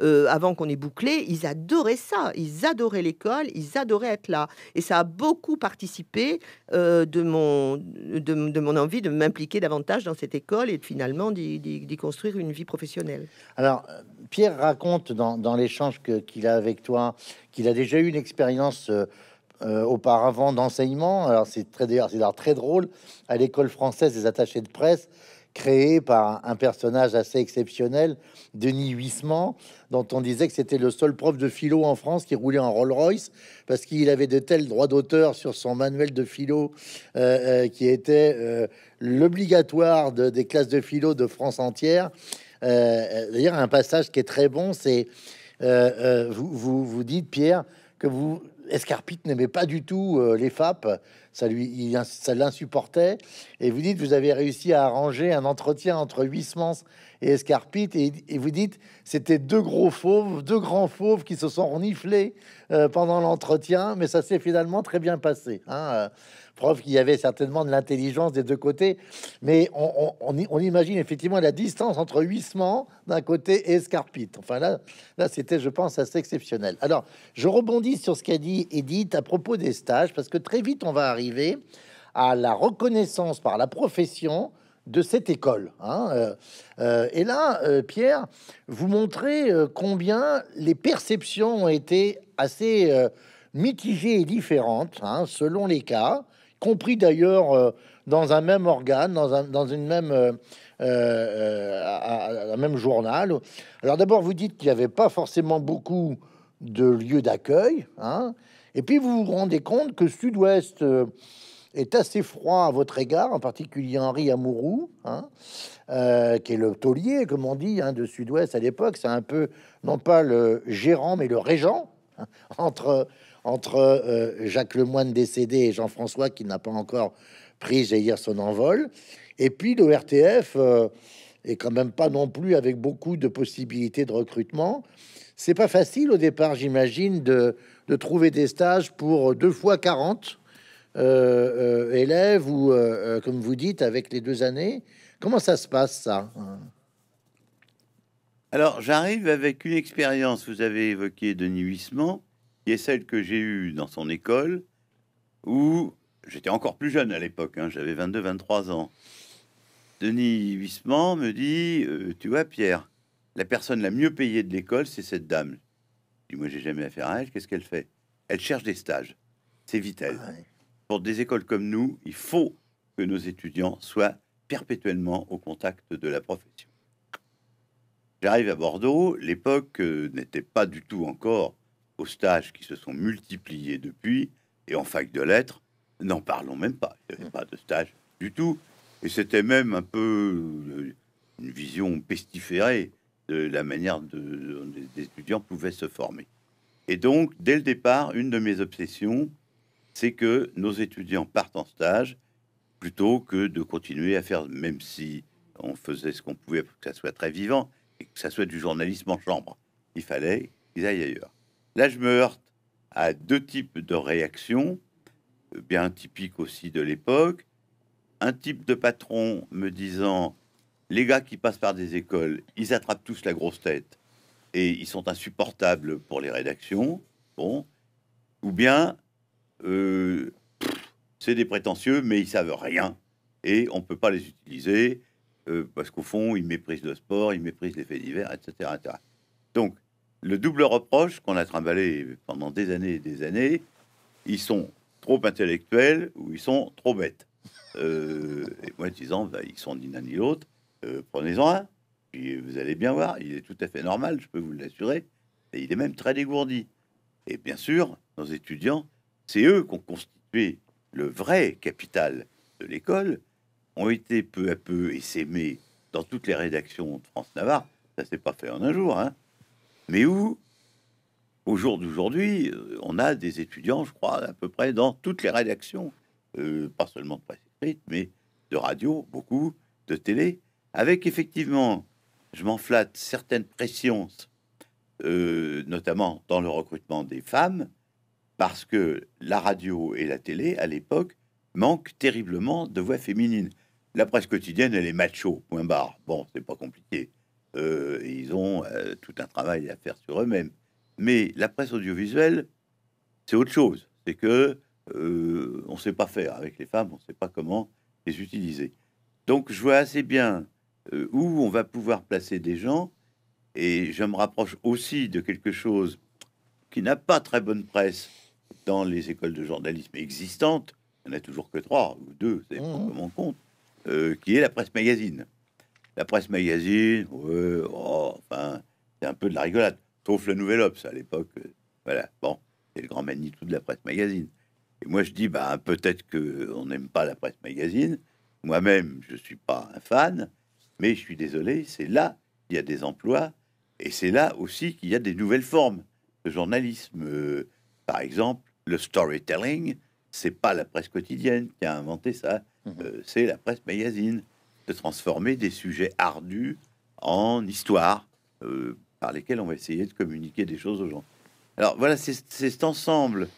C: avant qu'on ait bouclé. Ils adoraient ça. Ils adoraient les ils adoraient être là. Et ça a beaucoup participé euh, de, mon, de, mon envie de m'impliquer davantage dans cette école et finalement d'y construire une vie professionnelle.
A: Alors, Pierre raconte dans, l'échange qu'il a avec toi qu'il a déjà eu une expérience. Euh, euh, auparavant d'enseignement, alors c'est très, très drôle, à l'école française des attachés de presse, créé par un personnage assez exceptionnel, Denis Huissement, dont on disait que c'était le seul prof de philo en France qui roulait en Rolls-Royce, parce qu'il avait de tels droits d'auteur sur son manuel de philo euh, euh, qui était euh, l'obligatoire de, des classes de philo de France entière. D'ailleurs, un passage qui est très bon, c'est vous, vous, vous dites, Pierre, que vous Escarpite n'aimait pas du tout euh, les FAP, ça lui, ça l'insupportait. Et vous dites, vous avez réussi à arranger un entretien entre Huysmans et Escarpite, et, vous dites, c'était deux gros fauves, deux grands fauves qui se sont reniflés euh, pendant l'entretien, mais ça s'est finalement très bien passé. Hein, euh preuve qu'il y avait certainement de l'intelligence des deux côtés. Mais on, imagine effectivement la distance entre Huissement d'un côté et Escarpite. Enfin là, là c'était, je pense, assez exceptionnel. Alors, je rebondis sur ce qu'a dit Edith à propos des stages, parce que très vite, on va arriver à la reconnaissance par la profession de cette école. Hein, euh, euh. et là, euh, Pierre, vous montrez combien les perceptions ont été assez mitigées et différentes hein, selon les cas compris d'ailleurs euh, dans un même organe, dans, un, une même, euh, euh, même journal. Alors d'abord, vous dites qu'il n'y avait pas forcément beaucoup de lieux d'accueil, hein, et puis vous vous rendez compte que Sud-Ouest est assez froid à votre égard, en particulier Henri Amourou, hein, qui est le taulier, comme on dit, hein, de Sud-Ouest à l'époque. C'est un peu, non pas le gérant, mais le régent, hein, entre entre euh, Jacques Lemoine décédé et Jean-François qui n'a pas encore pris, j'ai dire, son envol. Et puis le RTF euh, est quand même pas non plus avec beaucoup de possibilités de recrutement. C'est pas facile au départ, j'imagine, de, trouver des stages pour deux fois 40 euh, élèves ou, comme vous dites, avec les deux années. Comment ça se passe ça
B: alors, j'arrive avec une expérience, vous avez évoqué de nuissement y est celle que j'ai eue dans son école, où j'étais encore plus jeune à l'époque, hein, j'avais 22-23 ans. Denis Huissement me dit euh, Tu vois, Pierre, la personne la mieux payée de l'école, c'est cette dame. Je dis Moi, j'ai jamais affaire à elle, qu'est-ce qu'elle fait Elle cherche des stages. C'est vital. Ah Pour des écoles comme nous, il faut que nos étudiants soient perpétuellement au contact de la profession. J'arrive à Bordeaux, l'époque euh, n'était pas du tout encore aux stages qui se sont multipliés depuis, et en fac de lettres, n'en parlons même pas. Il n'y avait pas de stage du tout. Et c'était même un peu euh, une vision pestiférée de la manière dont les étudiants pouvaient se former. Et donc, dès le départ, une de mes obsessions, c'est que nos étudiants partent en stage plutôt que de continuer à faire, même si on faisait ce qu'on pouvait pour que ça soit très vivant et que ça soit du journalisme en chambre. Il fallait qu'ils aillent ailleurs. Là, je me heurte à deux types de réactions, euh, bien typiques aussi de l'époque. Un type de patron me disant les gars qui passent par des écoles, ils attrapent tous la grosse tête et ils sont insupportables pour les rédactions. Bon, ou bien euh, c'est des prétentieux, mais ils savent rien et on peut pas les utiliser euh, parce qu'au fond, ils méprisent le sport, ils méprisent les faits divers, etc., etc. Donc, le double reproche qu'on a trimballé pendant des années et des années, ils sont trop intellectuels ou ils sont trop bêtes. Euh, et moi disant, bah, ils sont ni l'un ni l'autre, euh, prenez-en un, puis vous allez bien voir, il est tout à fait normal, je peux vous l'assurer, et il est même très dégourdi. Et bien sûr, nos étudiants, c'est eux qui ont constitué le vrai capital de l'école, ont été peu à peu essaimés dans toutes les rédactions de France Navarre. Ça s'est pas fait en un jour, hein mais où, au jour d'aujourd'hui, euh, on a des étudiants, je crois, à peu près dans toutes les rédactions, euh, pas seulement de presse écrite, mais de radio, beaucoup, de télé, avec effectivement, je m'en flatte, certaines pressions, euh, notamment dans le recrutement des femmes, parce que la radio et la télé, à l'époque, manquent terriblement de voix féminines. La presse quotidienne, elle est macho, point barre. Bon, c'est pas compliqué. Euh, ils ont euh, tout un travail à faire sur eux-mêmes. Mais la presse audiovisuelle, c'est autre chose. C'est que euh, on ne sait pas faire avec les femmes, on ne sait pas comment les utiliser. Donc je vois assez bien où on va pouvoir placer des gens, et je me rapproche aussi de quelque chose qui n'a pas très bonne presse dans les écoles de journalisme existantes. Il n'y en a toujours que trois ou deux, c'est mmh. compte, qui est la presse magazine. La presse magazine, oh, enfin, c'est un peu de la rigolade. Sauf le Nouvel Obs, à l'époque. Euh, voilà, bon, c'est le grand magnitou de la presse magazine. Et moi, je dis, bah, peut-être qu'on n'aime pas la presse magazine. Moi-même, je ne suis pas un fan, mais je suis désolé, c'est là qu'il y a des emplois et c'est là aussi qu'il y a des nouvelles formes de journalisme. Euh, par exemple, le storytelling, c'est pas la presse quotidienne qui a inventé ça, mmh. euh, c'est la presse magazine transformer des sujets ardus en histoire euh, par lesquels on va essayer de communiquer des choses aux gens. Alors voilà, c'est cet ensemble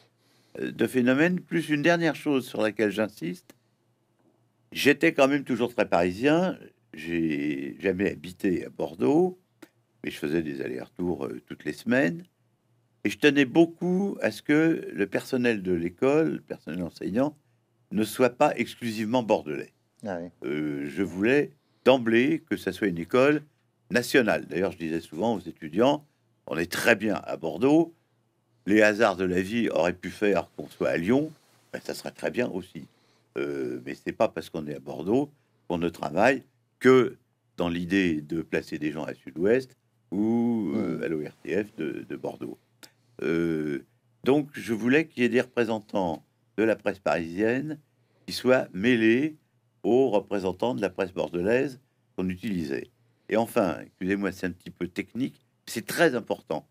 B: euh, de phénomènes, plus une dernière chose sur laquelle j'insiste. J'étais quand même toujours très parisien, j'ai jamais habité à Bordeaux, mais je faisais des allers-retours euh, toutes les semaines. Et je tenais beaucoup à ce que le personnel de l'école, le personnel enseignant, ne soit pas exclusivement bordelais. Ah euh, je voulais d'emblée que ça soit une école nationale. D'ailleurs, je disais souvent aux étudiants, on est très bien à Bordeaux, les hasards de la vie auraient pu faire qu'on soit à Lyon, ben, ça serait très bien aussi. Euh, mais c'est pas parce qu'on est à Bordeaux qu'on ne travaille que dans l'idée de placer des gens à Sud-Ouest ou euh, à l'ORTF de, Bordeaux. Euh, donc je voulais qu'il y ait des représentants de la presse parisienne qui soient mêlés aux représentants de la presse bordelaise qu'on utilisait. Et enfin, excusez-moi, c'est un petit peu technique, c'est très important.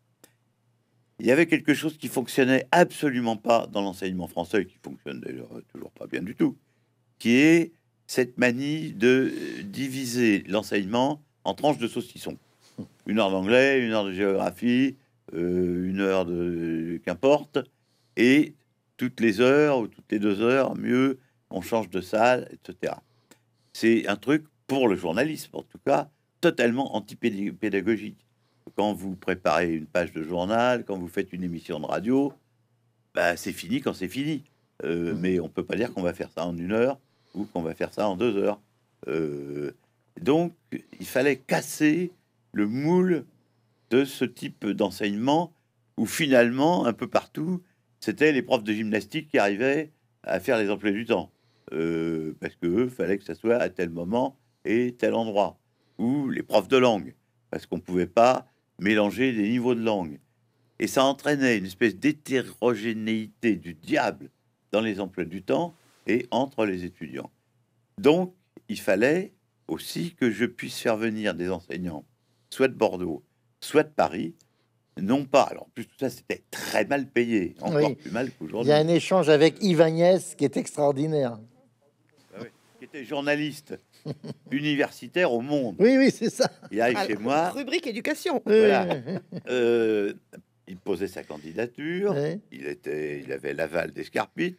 B: Il y avait quelque chose qui fonctionnait absolument pas dans l'enseignement français, qui fonctionne d'ailleurs toujours pas bien du tout, qui est cette manie de diviser l'enseignement en tranches de saucisson. Une heure d'anglais, une heure de géographie, euh, une heure de euh, qu'importe, et toutes les heures ou toutes les deux heures, mieux, on change de salle, etc. C'est un truc pour le journalisme, en tout cas, totalement antipédagogique. Quand vous préparez une page de journal, quand vous faites une émission de radio, bah, c'est fini quand c'est fini. Euh, mmh. Mais on ne peut pas dire qu'on va faire ça en une heure ou qu'on va faire ça en deux heures. Euh, donc, il fallait casser le moule de ce type d'enseignement où finalement, un peu partout, c'était les profs de gymnastique qui arrivaient à faire les emplois du temps. Euh, parce que eux, fallait que ça soit à tel moment et tel endroit, ou les profs de langue, parce qu'on ne pouvait pas mélanger les niveaux de langue. Et ça entraînait une espèce d'hétérogénéité du diable dans les emplois du temps et entre les étudiants. Donc, il fallait aussi que je puisse faire venir des enseignants, soit de Bordeaux, soit de Paris, non pas. Alors, en plus, tout ça, c'était très mal payé, encore plus mal
A: qu'aujourd'hui. Il y a un échange avec Yves Agnès qui est extraordinaire
B: journaliste [LAUGHS] universitaire au monde. Oui, oui, c'est ça. Il arrive ah, chez moi.
C: Rubrique éducation. Voilà.
B: Euh, il posait sa candidature. Il était, il avait l'aval d'escarpit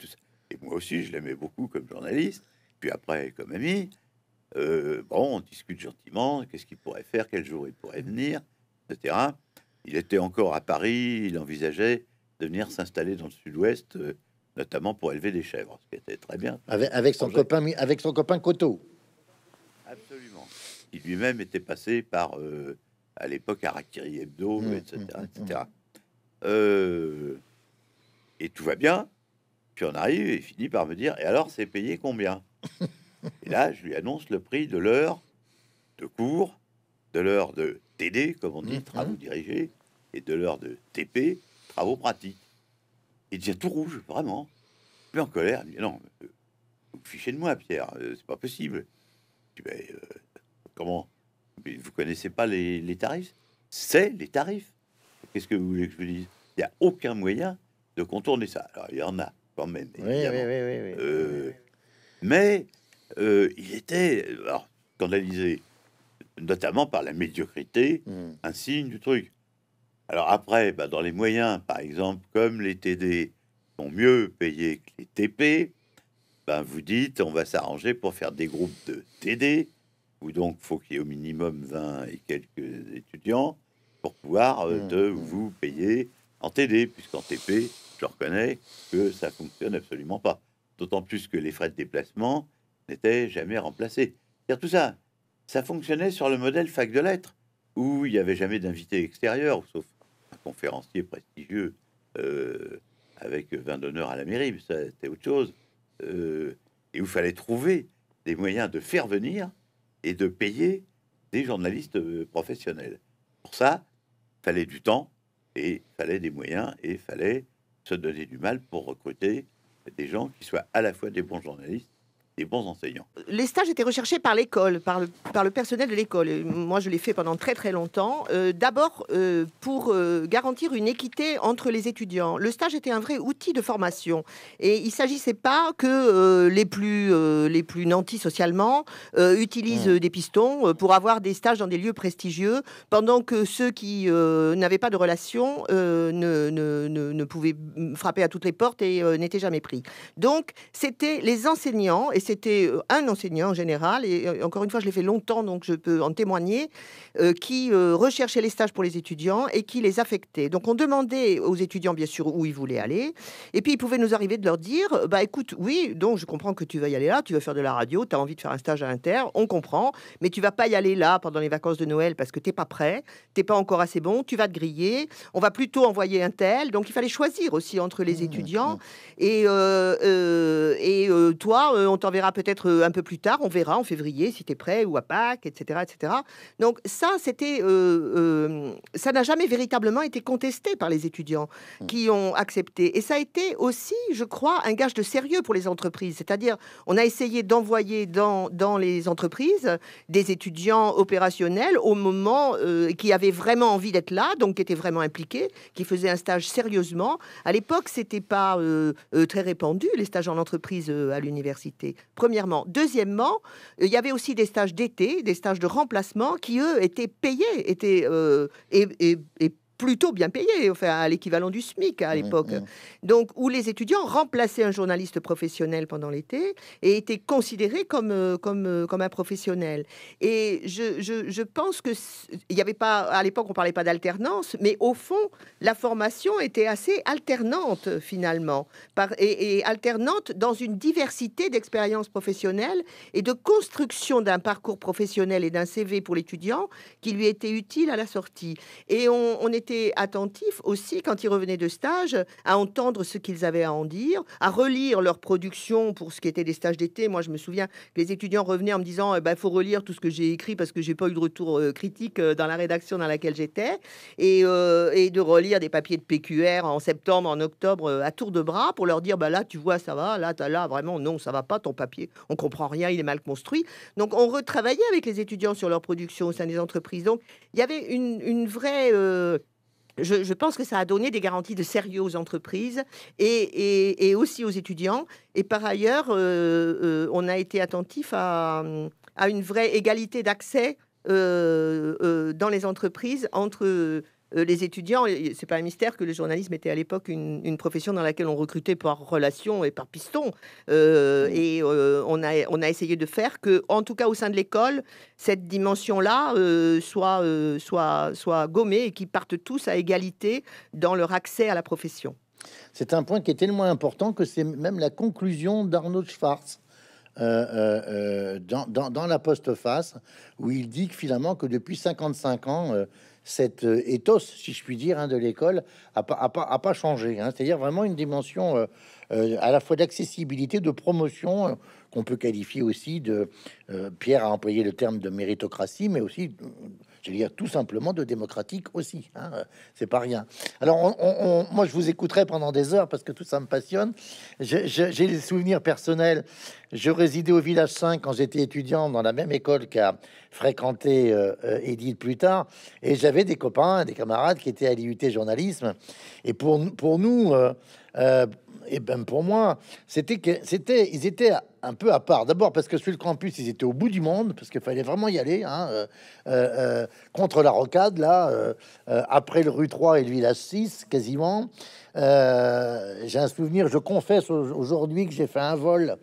B: Et moi aussi, je l'aimais beaucoup comme journaliste. Puis après, comme ami. Euh, bon, on discute gentiment. Qu'est-ce qu'il pourrait faire Quel jour il pourrait venir Etc. Il était encore à Paris. Il envisageait de venir s'installer dans le sud-ouest. Euh, notamment pour élever des chèvres, ce qui était très bien.
A: Avec, son, copain, avec son copain Coteau.
B: Absolument. Il lui-même était passé par, euh, à l'époque, Harakiri Hebdo, etc. Mmh, mmh, etc. Mmh, euh, et tout va bien. Puis on arrive et finit par me dire, et alors c'est payé combien Et là, je lui annonce le prix de l'heure de cours, de l'heure de TD, comme on dit, travaux dirigés, et de l'heure de TP, travaux pratiques il devient tout rouge, vraiment. Plus en colère. Il dit, non, euh, vous fichez de moi, Pierre, euh, c'est pas possible. Je euh, comment Vous connaissez pas les, tarifs C'est les tarifs. Qu'est-ce que vous voulez que je vous dise Il n'y a aucun moyen de contourner ça. Alors, il y en a quand même. mais il était alors, scandalisé, notamment par la médiocrité, hmm. un signe du truc. Alors après, bah, dans les moyens, par exemple, comme les TD sont mieux payés que les TP, ben, vous dites on va s'arranger pour faire des groupes de TD, où donc faut qu'il y ait au minimum 20 et quelques étudiants pour pouvoir euh, mmh, mmh. vous payer en TD, puisqu'en TP, je reconnais que ça fonctionne absolument pas. D'autant plus que les frais de déplacement n'étaient jamais remplacés. cest tout ça, ça fonctionnait sur le modèle fac de lettres où il n'y avait jamais d'invité extérieur, sauf un conférencier prestigieux euh, avec vin d'honneur à la mairie, mais ça c'était autre chose, euh, et où il fallait trouver des moyens de faire venir et de payer des journalistes euh, professionnels. Pour ça, il fallait du temps et il fallait des moyens et il fallait se donner du mal pour recruter des gens qui soient à la fois des bons journalistes des bons enseignants.
C: Les stages étaient recherchés par l'école, par le, par le personnel de l'école. Moi, je l'ai fait pendant très très longtemps. Euh, d'abord, euh, pour euh, garantir une équité entre les étudiants. Le stage était un vrai outil de formation. Et il ne s'agissait pas que les, plus, les plus nantis socialement utilisent mmh. des pistons pour avoir des stages dans des lieux prestigieux, pendant que ceux qui n'avaient pas de relation ne, ne, ne, pouvaient frapper à toutes les portes et n'étaient jamais pris. Donc, c'était les enseignants et c'était euh, un enseignant en général, et euh, encore une fois, je l'ai fait longtemps, donc je peux en témoigner, euh, qui recherchait les stages pour les étudiants et qui les affectait. Donc on demandait aux étudiants, bien sûr, où ils voulaient aller, et puis il pouvait nous arriver de leur dire, bah écoute, oui, donc je comprends que tu vas y aller là, tu vas faire de la radio, tu as envie de faire un stage à l'inter, on comprend, mais tu vas pas y aller là pendant les vacances de Noël parce que t'es pas prêt, t'es pas encore assez bon, tu vas te griller, on va plutôt envoyer un tel. Donc il fallait choisir aussi entre les mmh, étudiants, et, et toi, on t'en on verra peut-être euh, un peu plus tard, on verra en février si tu es prêt ou à Pâques, etc. etc. Donc ça, c'était, euh, euh, ça n'a jamais véritablement été contesté par les étudiants mm. qui ont accepté. Et ça a été aussi, je crois, un gage de sérieux pour les entreprises. C'est-à-dire, on a essayé d'envoyer dans, les entreprises des étudiants opérationnels au moment qui avaient vraiment envie d'être là, donc qui étaient vraiment impliqués, qui faisaient un stage sérieusement. À l'époque, ce n'était pas très répandu les stages en entreprise à l'université premièrement. Deuxièmement, euh, il y avait aussi des stages d'été, des stages de remplacement qui, eux, étaient payés, étaient, euh, et, plutôt bien payé, enfin à l'équivalent du SMIC à mm, l'époque. Mm. Donc, où les étudiants remplaçaient un journaliste professionnel pendant l'été et étaient considérés comme, euh, comme, euh, comme un professionnel. Et je, je, pense que il n'y avait pas, à l'époque, on parlait pas d'alternance, mais au fond, la formation était assez alternante finalement, par, et, alternante dans une diversité d'expériences professionnelles et de construction d'un parcours professionnel et d'un CV pour l'étudiant qui lui était utile à la sortie. Et on était attentif aussi, quand ils revenaient de stage, à entendre ce qu'ils avaient à en dire, à relire leur production pour ce qui était des stages d'été. Moi, je me souviens que les étudiants revenaient en me disant il eh ben, faut relire tout ce que j'ai écrit parce que j'ai pas eu de retour euh, critique euh, dans la rédaction dans laquelle j'étais. Et, euh, et, de relire des papiers de PQR en septembre, en octobre, à tour de bras pour leur dire bah, là, tu vois, ça va, là, as, là, vraiment, non, ça va pas, ton papier, on comprend rien, il est mal construit. Donc, on retravaillait avec les étudiants sur leur production au sein des entreprises. Donc, il y avait une, une vraie je, pense que ça a donné des garanties de sérieux aux entreprises et, aussi aux étudiants. Et par ailleurs, euh, euh, on a été attentif à, une vraie égalité d'accès euh, dans les entreprises entre euh, les étudiants, c'est pas un mystère que le journalisme était à l'époque une, profession dans laquelle on recrutait par relation et par piston. Euh, mm. et euh, on, a, on a essayé de faire que, en tout cas au sein de l'école, cette dimension-là soit, soit, soit gommée et qu'ils partent tous à égalité dans leur accès à la profession. C'est un point qui est
A: tellement important que c'est même la conclusion d'Arnaud Schwartz. dans, dans, dans, la postface, où il dit que finalement que depuis 55 ans, cette euh, ethos, si je puis dire, hein, de l'école a pas, changé. Hein. C'est-à-dire vraiment une dimension euh, euh, à la fois d'accessibilité, de promotion, qu'on peut qualifier aussi de... Pierre a employé le terme de méritocratie, mais aussi je veux dire tout simplement de démocratique aussi. Hein, c'est pas rien. Alors, on, moi, je vous écouterai pendant des heures parce que tout ça me passionne. J'ai des souvenirs personnels. Je résidais au village 5 quand j'étais étudiant dans la même école qu'a fréquenté euh, euh, Edith plus tard, et j'avais des copains, des camarades qui étaient à l'IUT journalisme. Et pour, pour nous, euh, et eh ben pour moi, c'était que c'était, ils étaient un peu à part. D'abord parce que sur le campus, ils étaient au bout du monde parce qu'il fallait vraiment y aller hein, euh, euh, euh, contre la rocade là, après le rue 3 et le village 6 quasiment. j'ai un souvenir, je confesse aujourd'hui que j'ai fait un vol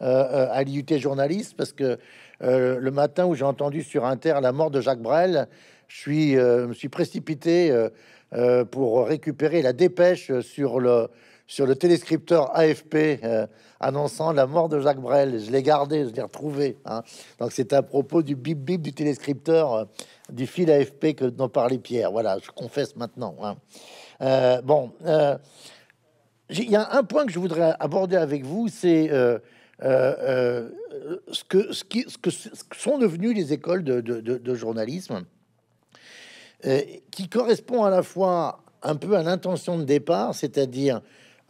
A: à l'IUT journaliste parce que le matin où j'ai entendu sur Inter la mort de Jacques Brel, je suis, me suis précipité pour récupérer la dépêche sur le sur le téléscripteur AFP euh, annonçant la mort de Jacques Brel. Je l'ai gardé, je l'ai retrouvé. Hein. Donc c'est à propos du bip bip du téléscripteur euh, du fil AFP que dont parlait Pierre. Voilà, je confesse maintenant. Hein. Euh, bon, il y a un point que je voudrais aborder avec vous, c'est ce, que, ce, ce sont devenues les écoles de journalisme, qui correspond à la fois un peu à l'intention de départ, c'est-à-dire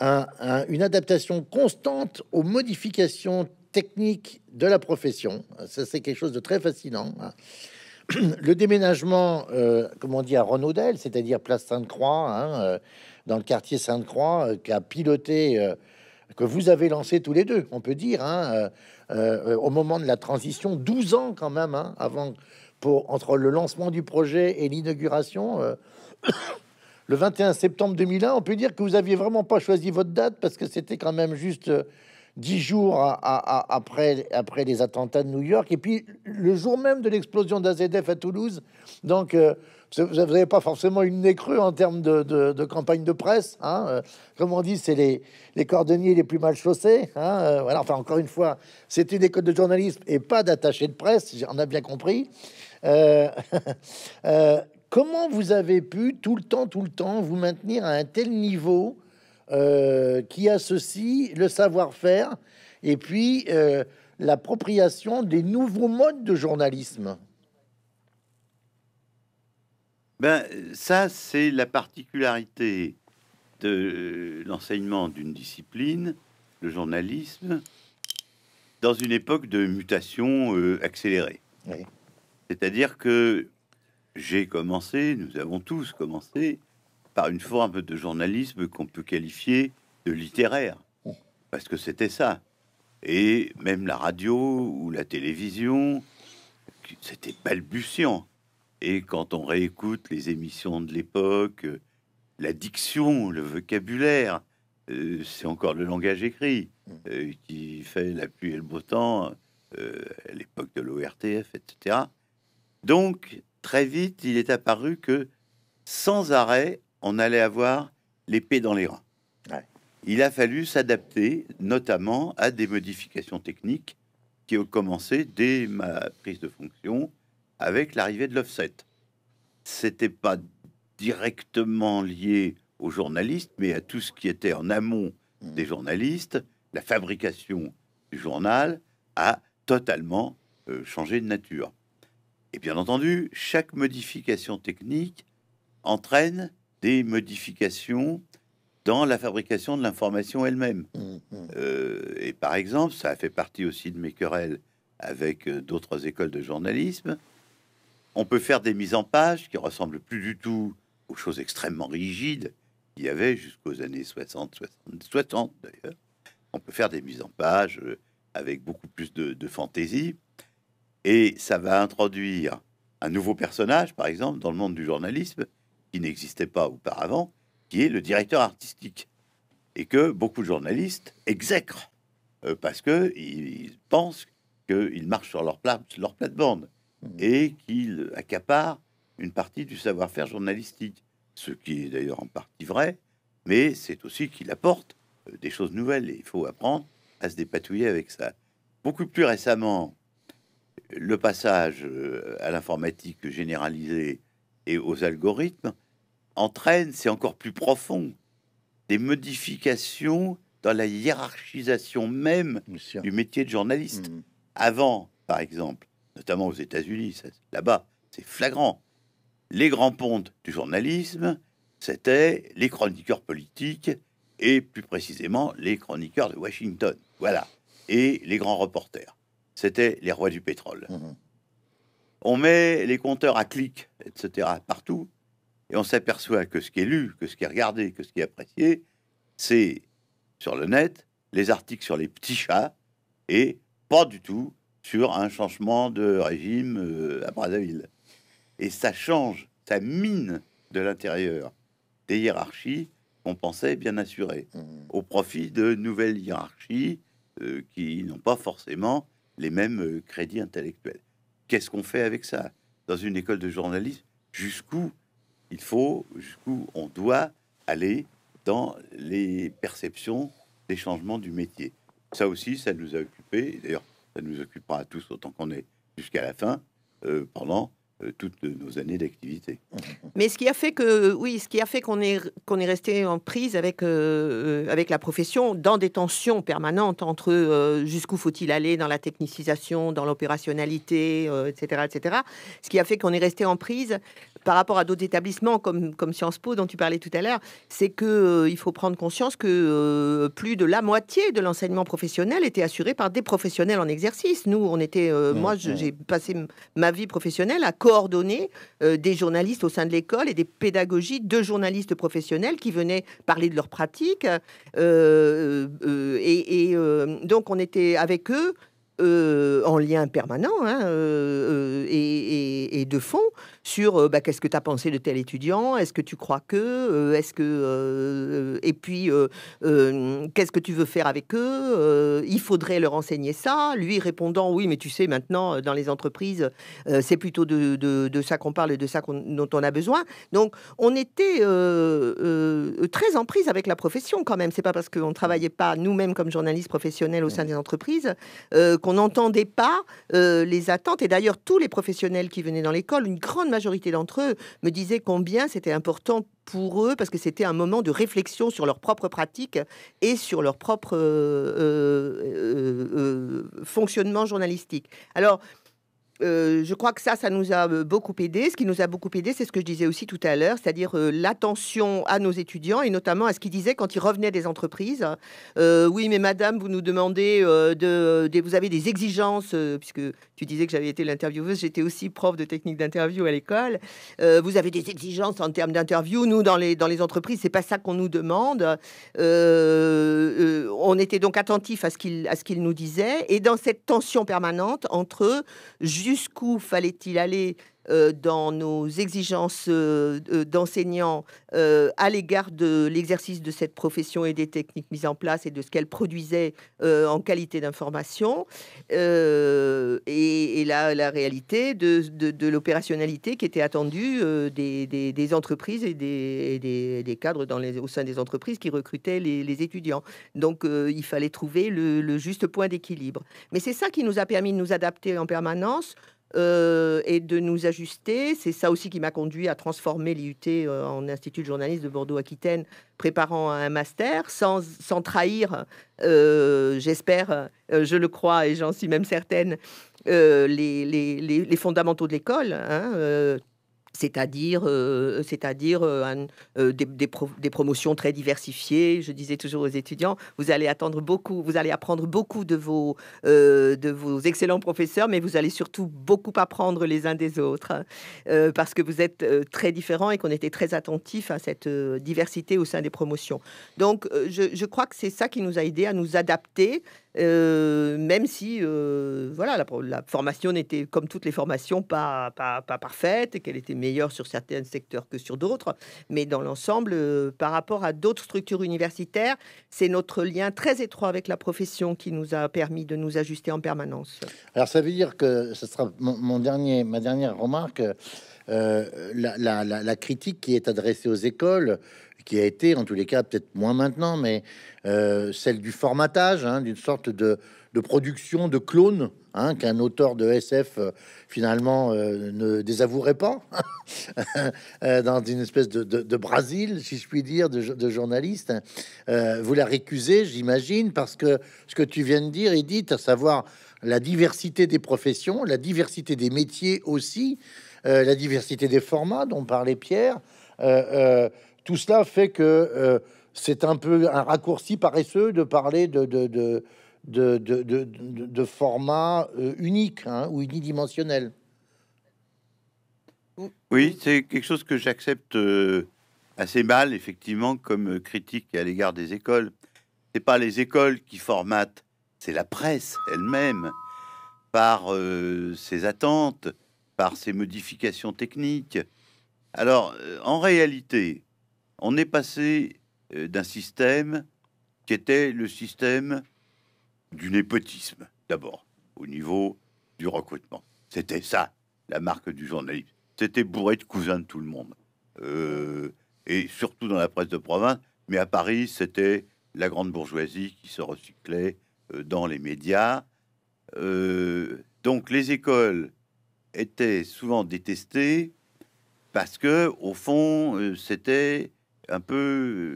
A: une adaptation constante aux modifications techniques de la profession. Ça, c'est quelque chose de très fascinant. Hein. Le déménagement, euh, comme on dit, à Renaudel, c'est-à-dire place Sainte-Croix, hein, euh, dans le quartier Sainte-Croix, euh, qui a piloté, que vous avez lancé tous les deux, on peut dire, hein, au moment de la transition, 12 ans quand même, avant pour, entre le lancement du projet et l'inauguration le 21 septembre 2001, on peut dire que vous n'aviez vraiment pas choisi votre date parce que c'était quand même juste euh, dix jours après, les attentats de New York, et puis le jour même de l'explosion d'AZF à Toulouse. Donc, euh, vous n'avez pas forcément une nez en termes de, campagne de presse. Hein, euh, comme on dit, c'est les, cordonniers les plus mal chaussés. Hein, enfin, encore une fois, c'est une école de journalisme et pas d'attaché de presse, on a bien compris. [LAUGHS] Comment vous avez pu tout le temps, tout le temps, vous maintenir à un tel niveau euh, qui associe le savoir-faire et puis euh, l'appropriation des nouveaux modes de journalisme
B: ben, Ça, c'est la particularité de l'enseignement d'une discipline, le journalisme, dans une époque de mutation euh, accélérée. C'est-à-dire que j'ai commencé, nous avons tous commencé par une forme de journalisme qu'on peut qualifier de littéraire, parce que c'était ça. Et même la radio ou la télévision, c'était balbutiant. Et quand on réécoute les émissions de l'époque, la diction, le vocabulaire, euh, c'est encore le langage écrit mm. euh, qui fait la pluie et le beau temps euh, à l'époque de l'ORTF, etc. Donc, très vite, il est apparu que sans arrêt, on allait avoir l'épée dans les reins. Il a fallu s'adapter, notamment à des modifications techniques qui ont commencé dès ma prise de fonction avec l'arrivée de l'offset. C'était pas directement lié aux journalistes, mais à tout ce qui était en amont mmh. des journalistes, la fabrication du journal a totalement euh, changé de nature. Et bien entendu, chaque modification technique entraîne des modifications dans la fabrication de l'information elle-même. Mmh, mmh. Euh, et par exemple, ça a fait partie aussi de mes querelles avec euh, d'autres écoles de journalisme. On peut faire des mises en page qui ressemblent plus du tout aux choses extrêmement rigides qu'il y avait jusqu'aux années 60, 60, 60 d'ailleurs. On peut faire des mises en page euh, avec beaucoup plus de fantaisie. Et ça va introduire un nouveau personnage, par exemple, dans le monde du journalisme, qui n'existait pas auparavant, qui est le directeur artistique. Et que beaucoup de journalistes exècrent, euh, parce parce ils pensent qu'ils marchent sur leur, leur plate-bande hmm. et qu'ils accaparent une partie du savoir-faire journalistique, ce qui est d'ailleurs en partie vrai, mais c'est aussi qu'il apporte euh, des choses nouvelles et il faut apprendre à se dépatouiller avec ça. Beaucoup plus récemment, le passage euh, à l'informatique généralisée et aux algorithmes entraîne, c'est encore plus profond, des modifications dans la hiérarchisation même du métier de journaliste. Mm-hmm. Avant, par exemple, notamment aux États-Unis, là-bas, c'est flagrant. Les grands pontes du journalisme, c'était les chroniqueurs politiques et plus précisément les chroniqueurs de Washington. Voilà. Et les grands reporters c'était les rois du pétrole. Mmh, mmh. On met les compteurs à clic, etc., partout, et on s'aperçoit que ce qui est lu, que ce qui est regardé, que ce qui est apprécié, c'est sur le net, les articles sur les petits chats, et pas du tout sur un changement de régime euh, à Brazzaville. Et ça change, ça mine de l'intérieur des hiérarchies qu'on pensait bien assurées, mmh, au profit de nouvelles hiérarchies euh, qui n'ont pas forcément les mêmes euh, crédits intellectuels. Qu'est-ce qu'on fait avec ça Dans une école de journalisme, jusqu'où il faut, jusqu'où on doit aller dans les perceptions des changements du métier. Ça aussi, ça nous a occupé. D'ailleurs, ça nous occupera à tous autant qu'on est jusqu'à la fin, euh, pendant euh, toutes nos années d'activité.
C: Mais ce qui a fait que, oui, ce qui a fait qu'on est, qu'on est resté en prise avec, euh, euh, avec la profession, dans des tensions permanentes entre jusqu'où faut-il aller dans la technicisation, dans l'opérationnalité, etc., etc. Ce qui a fait qu'on est resté en prise par rapport à d'autres établissements comme, comme Sciences Po dont tu parlais tout à l'heure, c'est qu'il euh, faut prendre conscience que euh, plus de la moitié de l'enseignement professionnel était assuré par des professionnels en exercice. Nous, on était, euh, moi, j'ai passé ma vie professionnelle à coordonner des journalistes au sein de l'école et des pédagogies de journalistes professionnels qui venaient parler de leurs pratiques. et, donc, on était avec eux en lien permanent hein, et, de fond sur euh, bah, qu'est-ce que tu as pensé de tel étudiant, est-ce que tu crois que, euh, est-ce que, euh, et puis qu'est-ce que tu veux faire avec eux, il faudrait leur enseigner ça. Lui répondant oui, mais tu sais maintenant dans les entreprises, c'est plutôt de, ça qu'on parle et de ça dont on a besoin. Donc on était très en prise avec la profession quand même. C'est pas parce qu'on travaillait pas nous-mêmes comme journalistes professionnels au sein des entreprises qu'on n'entendait pas les attentes. Et d'ailleurs tous les professionnels qui venaient dans l'école, une grande majorité d'entre eux me disaient combien c'était important pour eux parce que c'était un moment de réflexion sur leur propre pratique et sur leur propre euh, euh, euh, fonctionnement journalistique. Alors, euh, je crois que ça, ça nous a euh, beaucoup aidé. Ce qui nous a beaucoup aidé, c'est ce que je disais aussi tout à l'heure, c'est-à-dire euh, l'attention à nos étudiants et notamment à ce qu'ils disaient quand ils revenaient des entreprises. oui, mais madame, vous nous demandez de, vous avez des exigences, puisque tu disais que j'avais été l'intervieweuse, j'étais aussi prof de technique d'interview à l'école. vous avez des exigences en termes d'interview. Nous, dans les dans les entreprises, c'est pas ça qu'on nous demande. on était donc attentifs à ce qu'ils à ce qu'ils nous disaient et dans cette tension permanente entre jusqu'où fallait-il aller euh, dans nos exigences euh, euh, d'enseignants à l'égard de l'exercice de cette profession et des techniques mises en place et de ce qu'elle produisait en qualité d'information et, là la, réalité de, l'opérationnalité qui était attendue des, entreprises et des, cadres dans les, au sein des entreprises qui recrutaient les, étudiants. Donc il fallait trouver le juste point d'équilibre. Mais c'est ça qui nous a permis de nous adapter en permanence euh, et de nous ajuster. C'est ça aussi qui m'a conduit à transformer l'IUT euh, en Institut de journalisme de Bordeaux-Aquitaine, préparant un master, sans, sans trahir, euh, j'espère, je le crois et j'en suis même certaine, les, les, les, fondamentaux de l'école. Hein, c'est-à-dire euh, c'est-à-dire euh, euh, des, promotions très diversifiées. Je disais toujours aux étudiants, vous allez attendre beaucoup, vous allez apprendre beaucoup de vos de vos excellents professeurs, mais vous allez surtout beaucoup apprendre les uns des autres hein. parce que vous êtes très différents et qu'on était très attentif à cette diversité au sein des promotions. Donc je, je crois que c'est ça qui nous a aidé à nous adapter euh, même si euh, voilà la, formation n'était comme toutes les formations pas, pas, pas parfaite et qu'elle était meilleure sur certains secteurs que sur d'autres, mais dans l'ensemble, euh, par rapport à d'autres structures universitaires, c'est notre lien très étroit avec la profession qui nous a permis de nous ajuster en permanence.
A: Alors ça veut dire que ce sera mon dernier, ma dernière remarque. Euh, la, critique qui est adressée aux écoles, qui a été, en tous les cas, peut-être moins maintenant, mais euh, celle du formatage, hein, d'une sorte de, production de clones, hein, qu'un auteur de SF, euh, finalement, ne désavouerait pas, [LAUGHS] dans une espèce de, Brésil, si je puis dire, de, journaliste. vous la récusez, j'imagine, parce que ce que tu viens de dire, Edith, à savoir la diversité des professions, la diversité des métiers aussi, euh, la diversité des formats dont parlait Pierre. Euh, euh, tout cela fait que c'est un peu un raccourci paresseux de parler de, de, de format unique hein, ou unidimensionnels.
B: Oui, c'est quelque chose que j'accepte assez mal, effectivement, comme critique à l'égard des écoles. C'est pas les écoles qui formatent, c'est la presse elle-même, par ses attentes, par ces modifications techniques. Alors, euh, en réalité, on est passé euh, d'un système qui était le système du népotisme, d'abord, au niveau du recrutement. C'était ça, la marque du journalisme. C'était bourré de cousins de tout le monde. Euh, et surtout dans la presse de province, mais à Paris, c'était la grande bourgeoisie qui se recyclait dans les médias. donc les écoles était souvent détesté parce que, au fond, euh, c'était un peu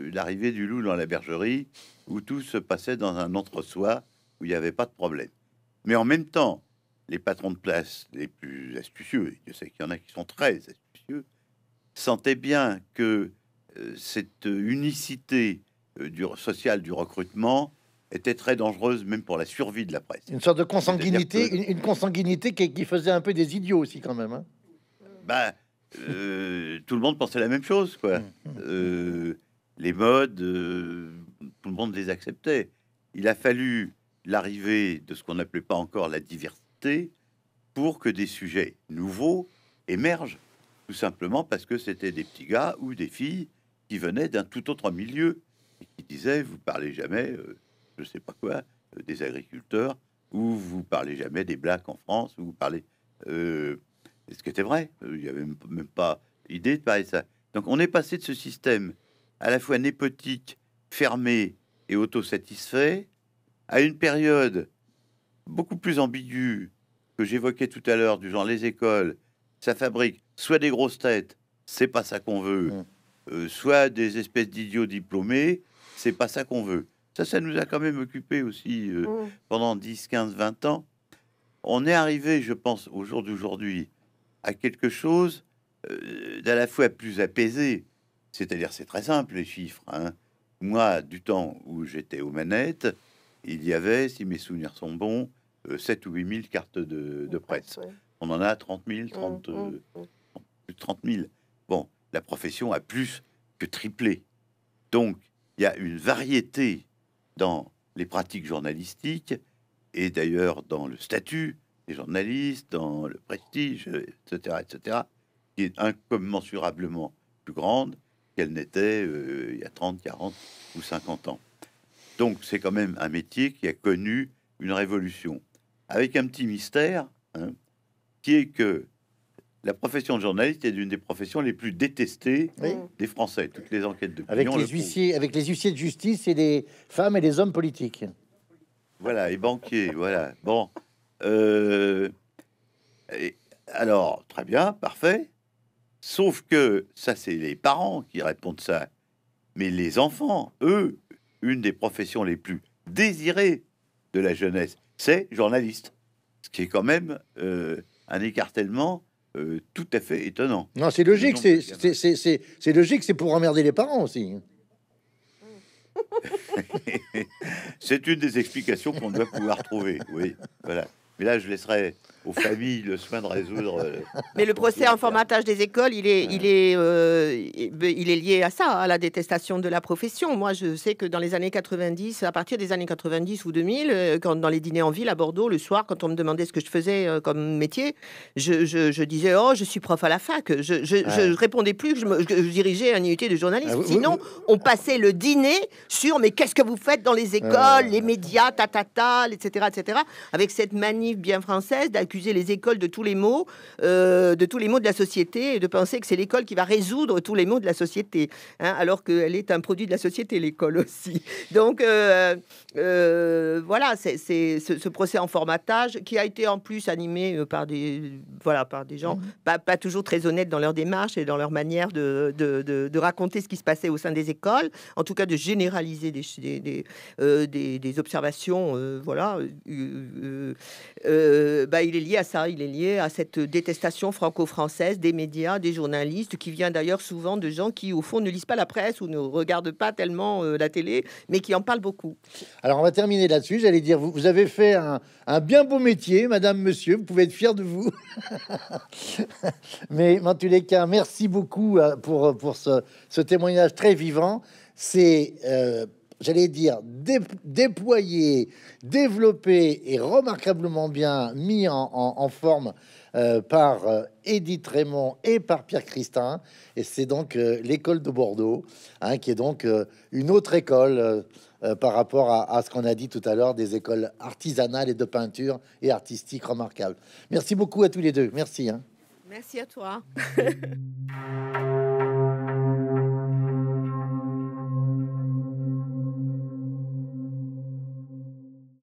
B: euh, l'arrivée du loup dans la bergerie où tout se passait dans un entre-soi où il n'y avait pas de problème. Mais en même temps, les patrons de place les plus astucieux, je sais qu'il y en a qui sont très astucieux, sentaient bien que euh, cette unicité du, social du recrutement était très dangereuse même pour la survie de la presse.
A: Une sorte de consanguinité, une, consanguinité qui, faisait un peu des idiots aussi quand même. Hein.
B: Bah, euh, tout le monde pensait la même chose, quoi. Hum, hum. Euh, les modes, euh, tout le monde les acceptait. Il a fallu l'arrivée de ce qu'on n'appelait pas encore la diversité pour que des sujets nouveaux émergent, tout simplement parce que c'était des petits gars ou des filles qui venaient d'un tout autre milieu et qui disaient, vous parlez jamais je sais pas quoi, euh, des agriculteurs, où vous parlez jamais des blacks en France, où vous parlez. Euh, est ce que c'était vrai, euh, il n'y avait même, pas idée de parler ça. Donc on est passé de ce système à la fois népotique, fermé et autosatisfait à une période beaucoup plus ambiguë que j'évoquais tout à l'heure, du genre les écoles, ça fabrique soit des grosses têtes, c'est pas ça qu'on veut, mmh. soit des espèces d'idiots diplômés, c'est pas ça qu'on veut. Ça, ça nous a quand même occupé aussi euh, mm. pendant 10, 15, 20 ans. On est arrivé, je pense, au jour d'aujourd'hui, à quelque chose euh, d'à la fois plus apaisé. C'est-à-dire, c'est très simple, les chiffres. Hein. Moi, du temps où j'étais aux manettes, il y avait, si mes souvenirs sont bons, 7 euh, ou 8 000 cartes de, de presse. On en a 30 000, 30, mmh. 30 000. Bon, la profession a plus que triplé. Donc, il y a une variété dans les pratiques journalistiques et d'ailleurs dans le statut des journalistes, dans le prestige, etc., etc., qui est incommensurablement plus grande qu'elle n'était euh, il y a 30, 40 ou 50 ans. Donc c'est quand même un métier qui a connu une révolution, avec un petit mystère, hein, qui est que la profession de journaliste est l'une des professions les plus détestées des Français. Toutes les enquêtes de avec les
A: avec les huissiers de justice et des femmes et des hommes politiques.
B: Voilà et banquiers, voilà. Bon, euh, alors très bien, parfait. Sauf que ça, c'est les parents qui répondent ça. Mais les enfants, eux, une des professions les plus désirées de la jeunesse, c'est journaliste. Ce qui est quand même euh, un écartèlement euh, tout à fait étonnant. Non, c'est logique,
A: c'est logique, c'est pour emmerder les parents aussi.
B: [LAUGHS] c'est une des explications qu'on doit pouvoir trouver, oui. Voilà. Mais là, je laisserai aux familles le soin de résoudre. Euh, [LAUGHS]
C: mais le procès en formatage des écoles, il est, il est, euh, il est lié à ça, à la détestation de la profession. Moi, je sais que dans les années 90, à partir des années 90 ou 2000, euh, quand dans les dîners en ville à Bordeaux le soir, quand on me demandait ce que je faisais comme métier, je, disais oh, je suis prof à la fac. Je, je, répondais plus je, dirigeais un unité de journalisme. Ah, Sinon, on passait le dîner sur mais qu'est-ce que vous faites dans les écoles, les médias, tatata !» etc., etc. Avec cette manif bien française d'accuser les écoles de tous les maux, euh, de tous les maux de la société, et de penser que c'est l'école qui va résoudre tous les maux de la société, hein, alors qu'elle est un produit de la société, l'école [LAUGHS] aussi. Donc euh, euh, voilà, c'est ce, ce, procès en formatage qui a été en plus animé par des, voilà, par des gens mmh. pas, toujours très honnêtes dans leur démarche et dans leur manière de, de, raconter ce qui se passait au sein des écoles, en tout cas de généraliser des, des, observations. voilà, bah, il est lié à ça, il est lié à cette détestation franco-française des médias, des journalistes, qui vient d'ailleurs souvent de gens qui, au fond, ne lisent pas la presse ou ne regardent pas tellement euh, la télé, mais qui en parlent beaucoup. Alors,
A: on va terminer là-dessus. J'allais dire, vous, avez fait un, bien beau métier, madame, monsieur, vous pouvez être fier de vous. [LAUGHS] mais en tous les cas, merci beaucoup euh, pour, pour ce, témoignage très vivant. C'est. Euh, j'allais dire, déployé, développé et remarquablement bien mis en, forme euh, par euh, Edith Raymond et par Pierre Christin. Et c'est donc euh, l'école de Bordeaux, hein, qui est donc une autre école par rapport à, ce qu'on a dit tout à l'heure des écoles artisanales et de peinture et artistiques remarquables. Merci beaucoup à tous les deux. Merci. Hein.
C: Merci à toi. [LAUGHS]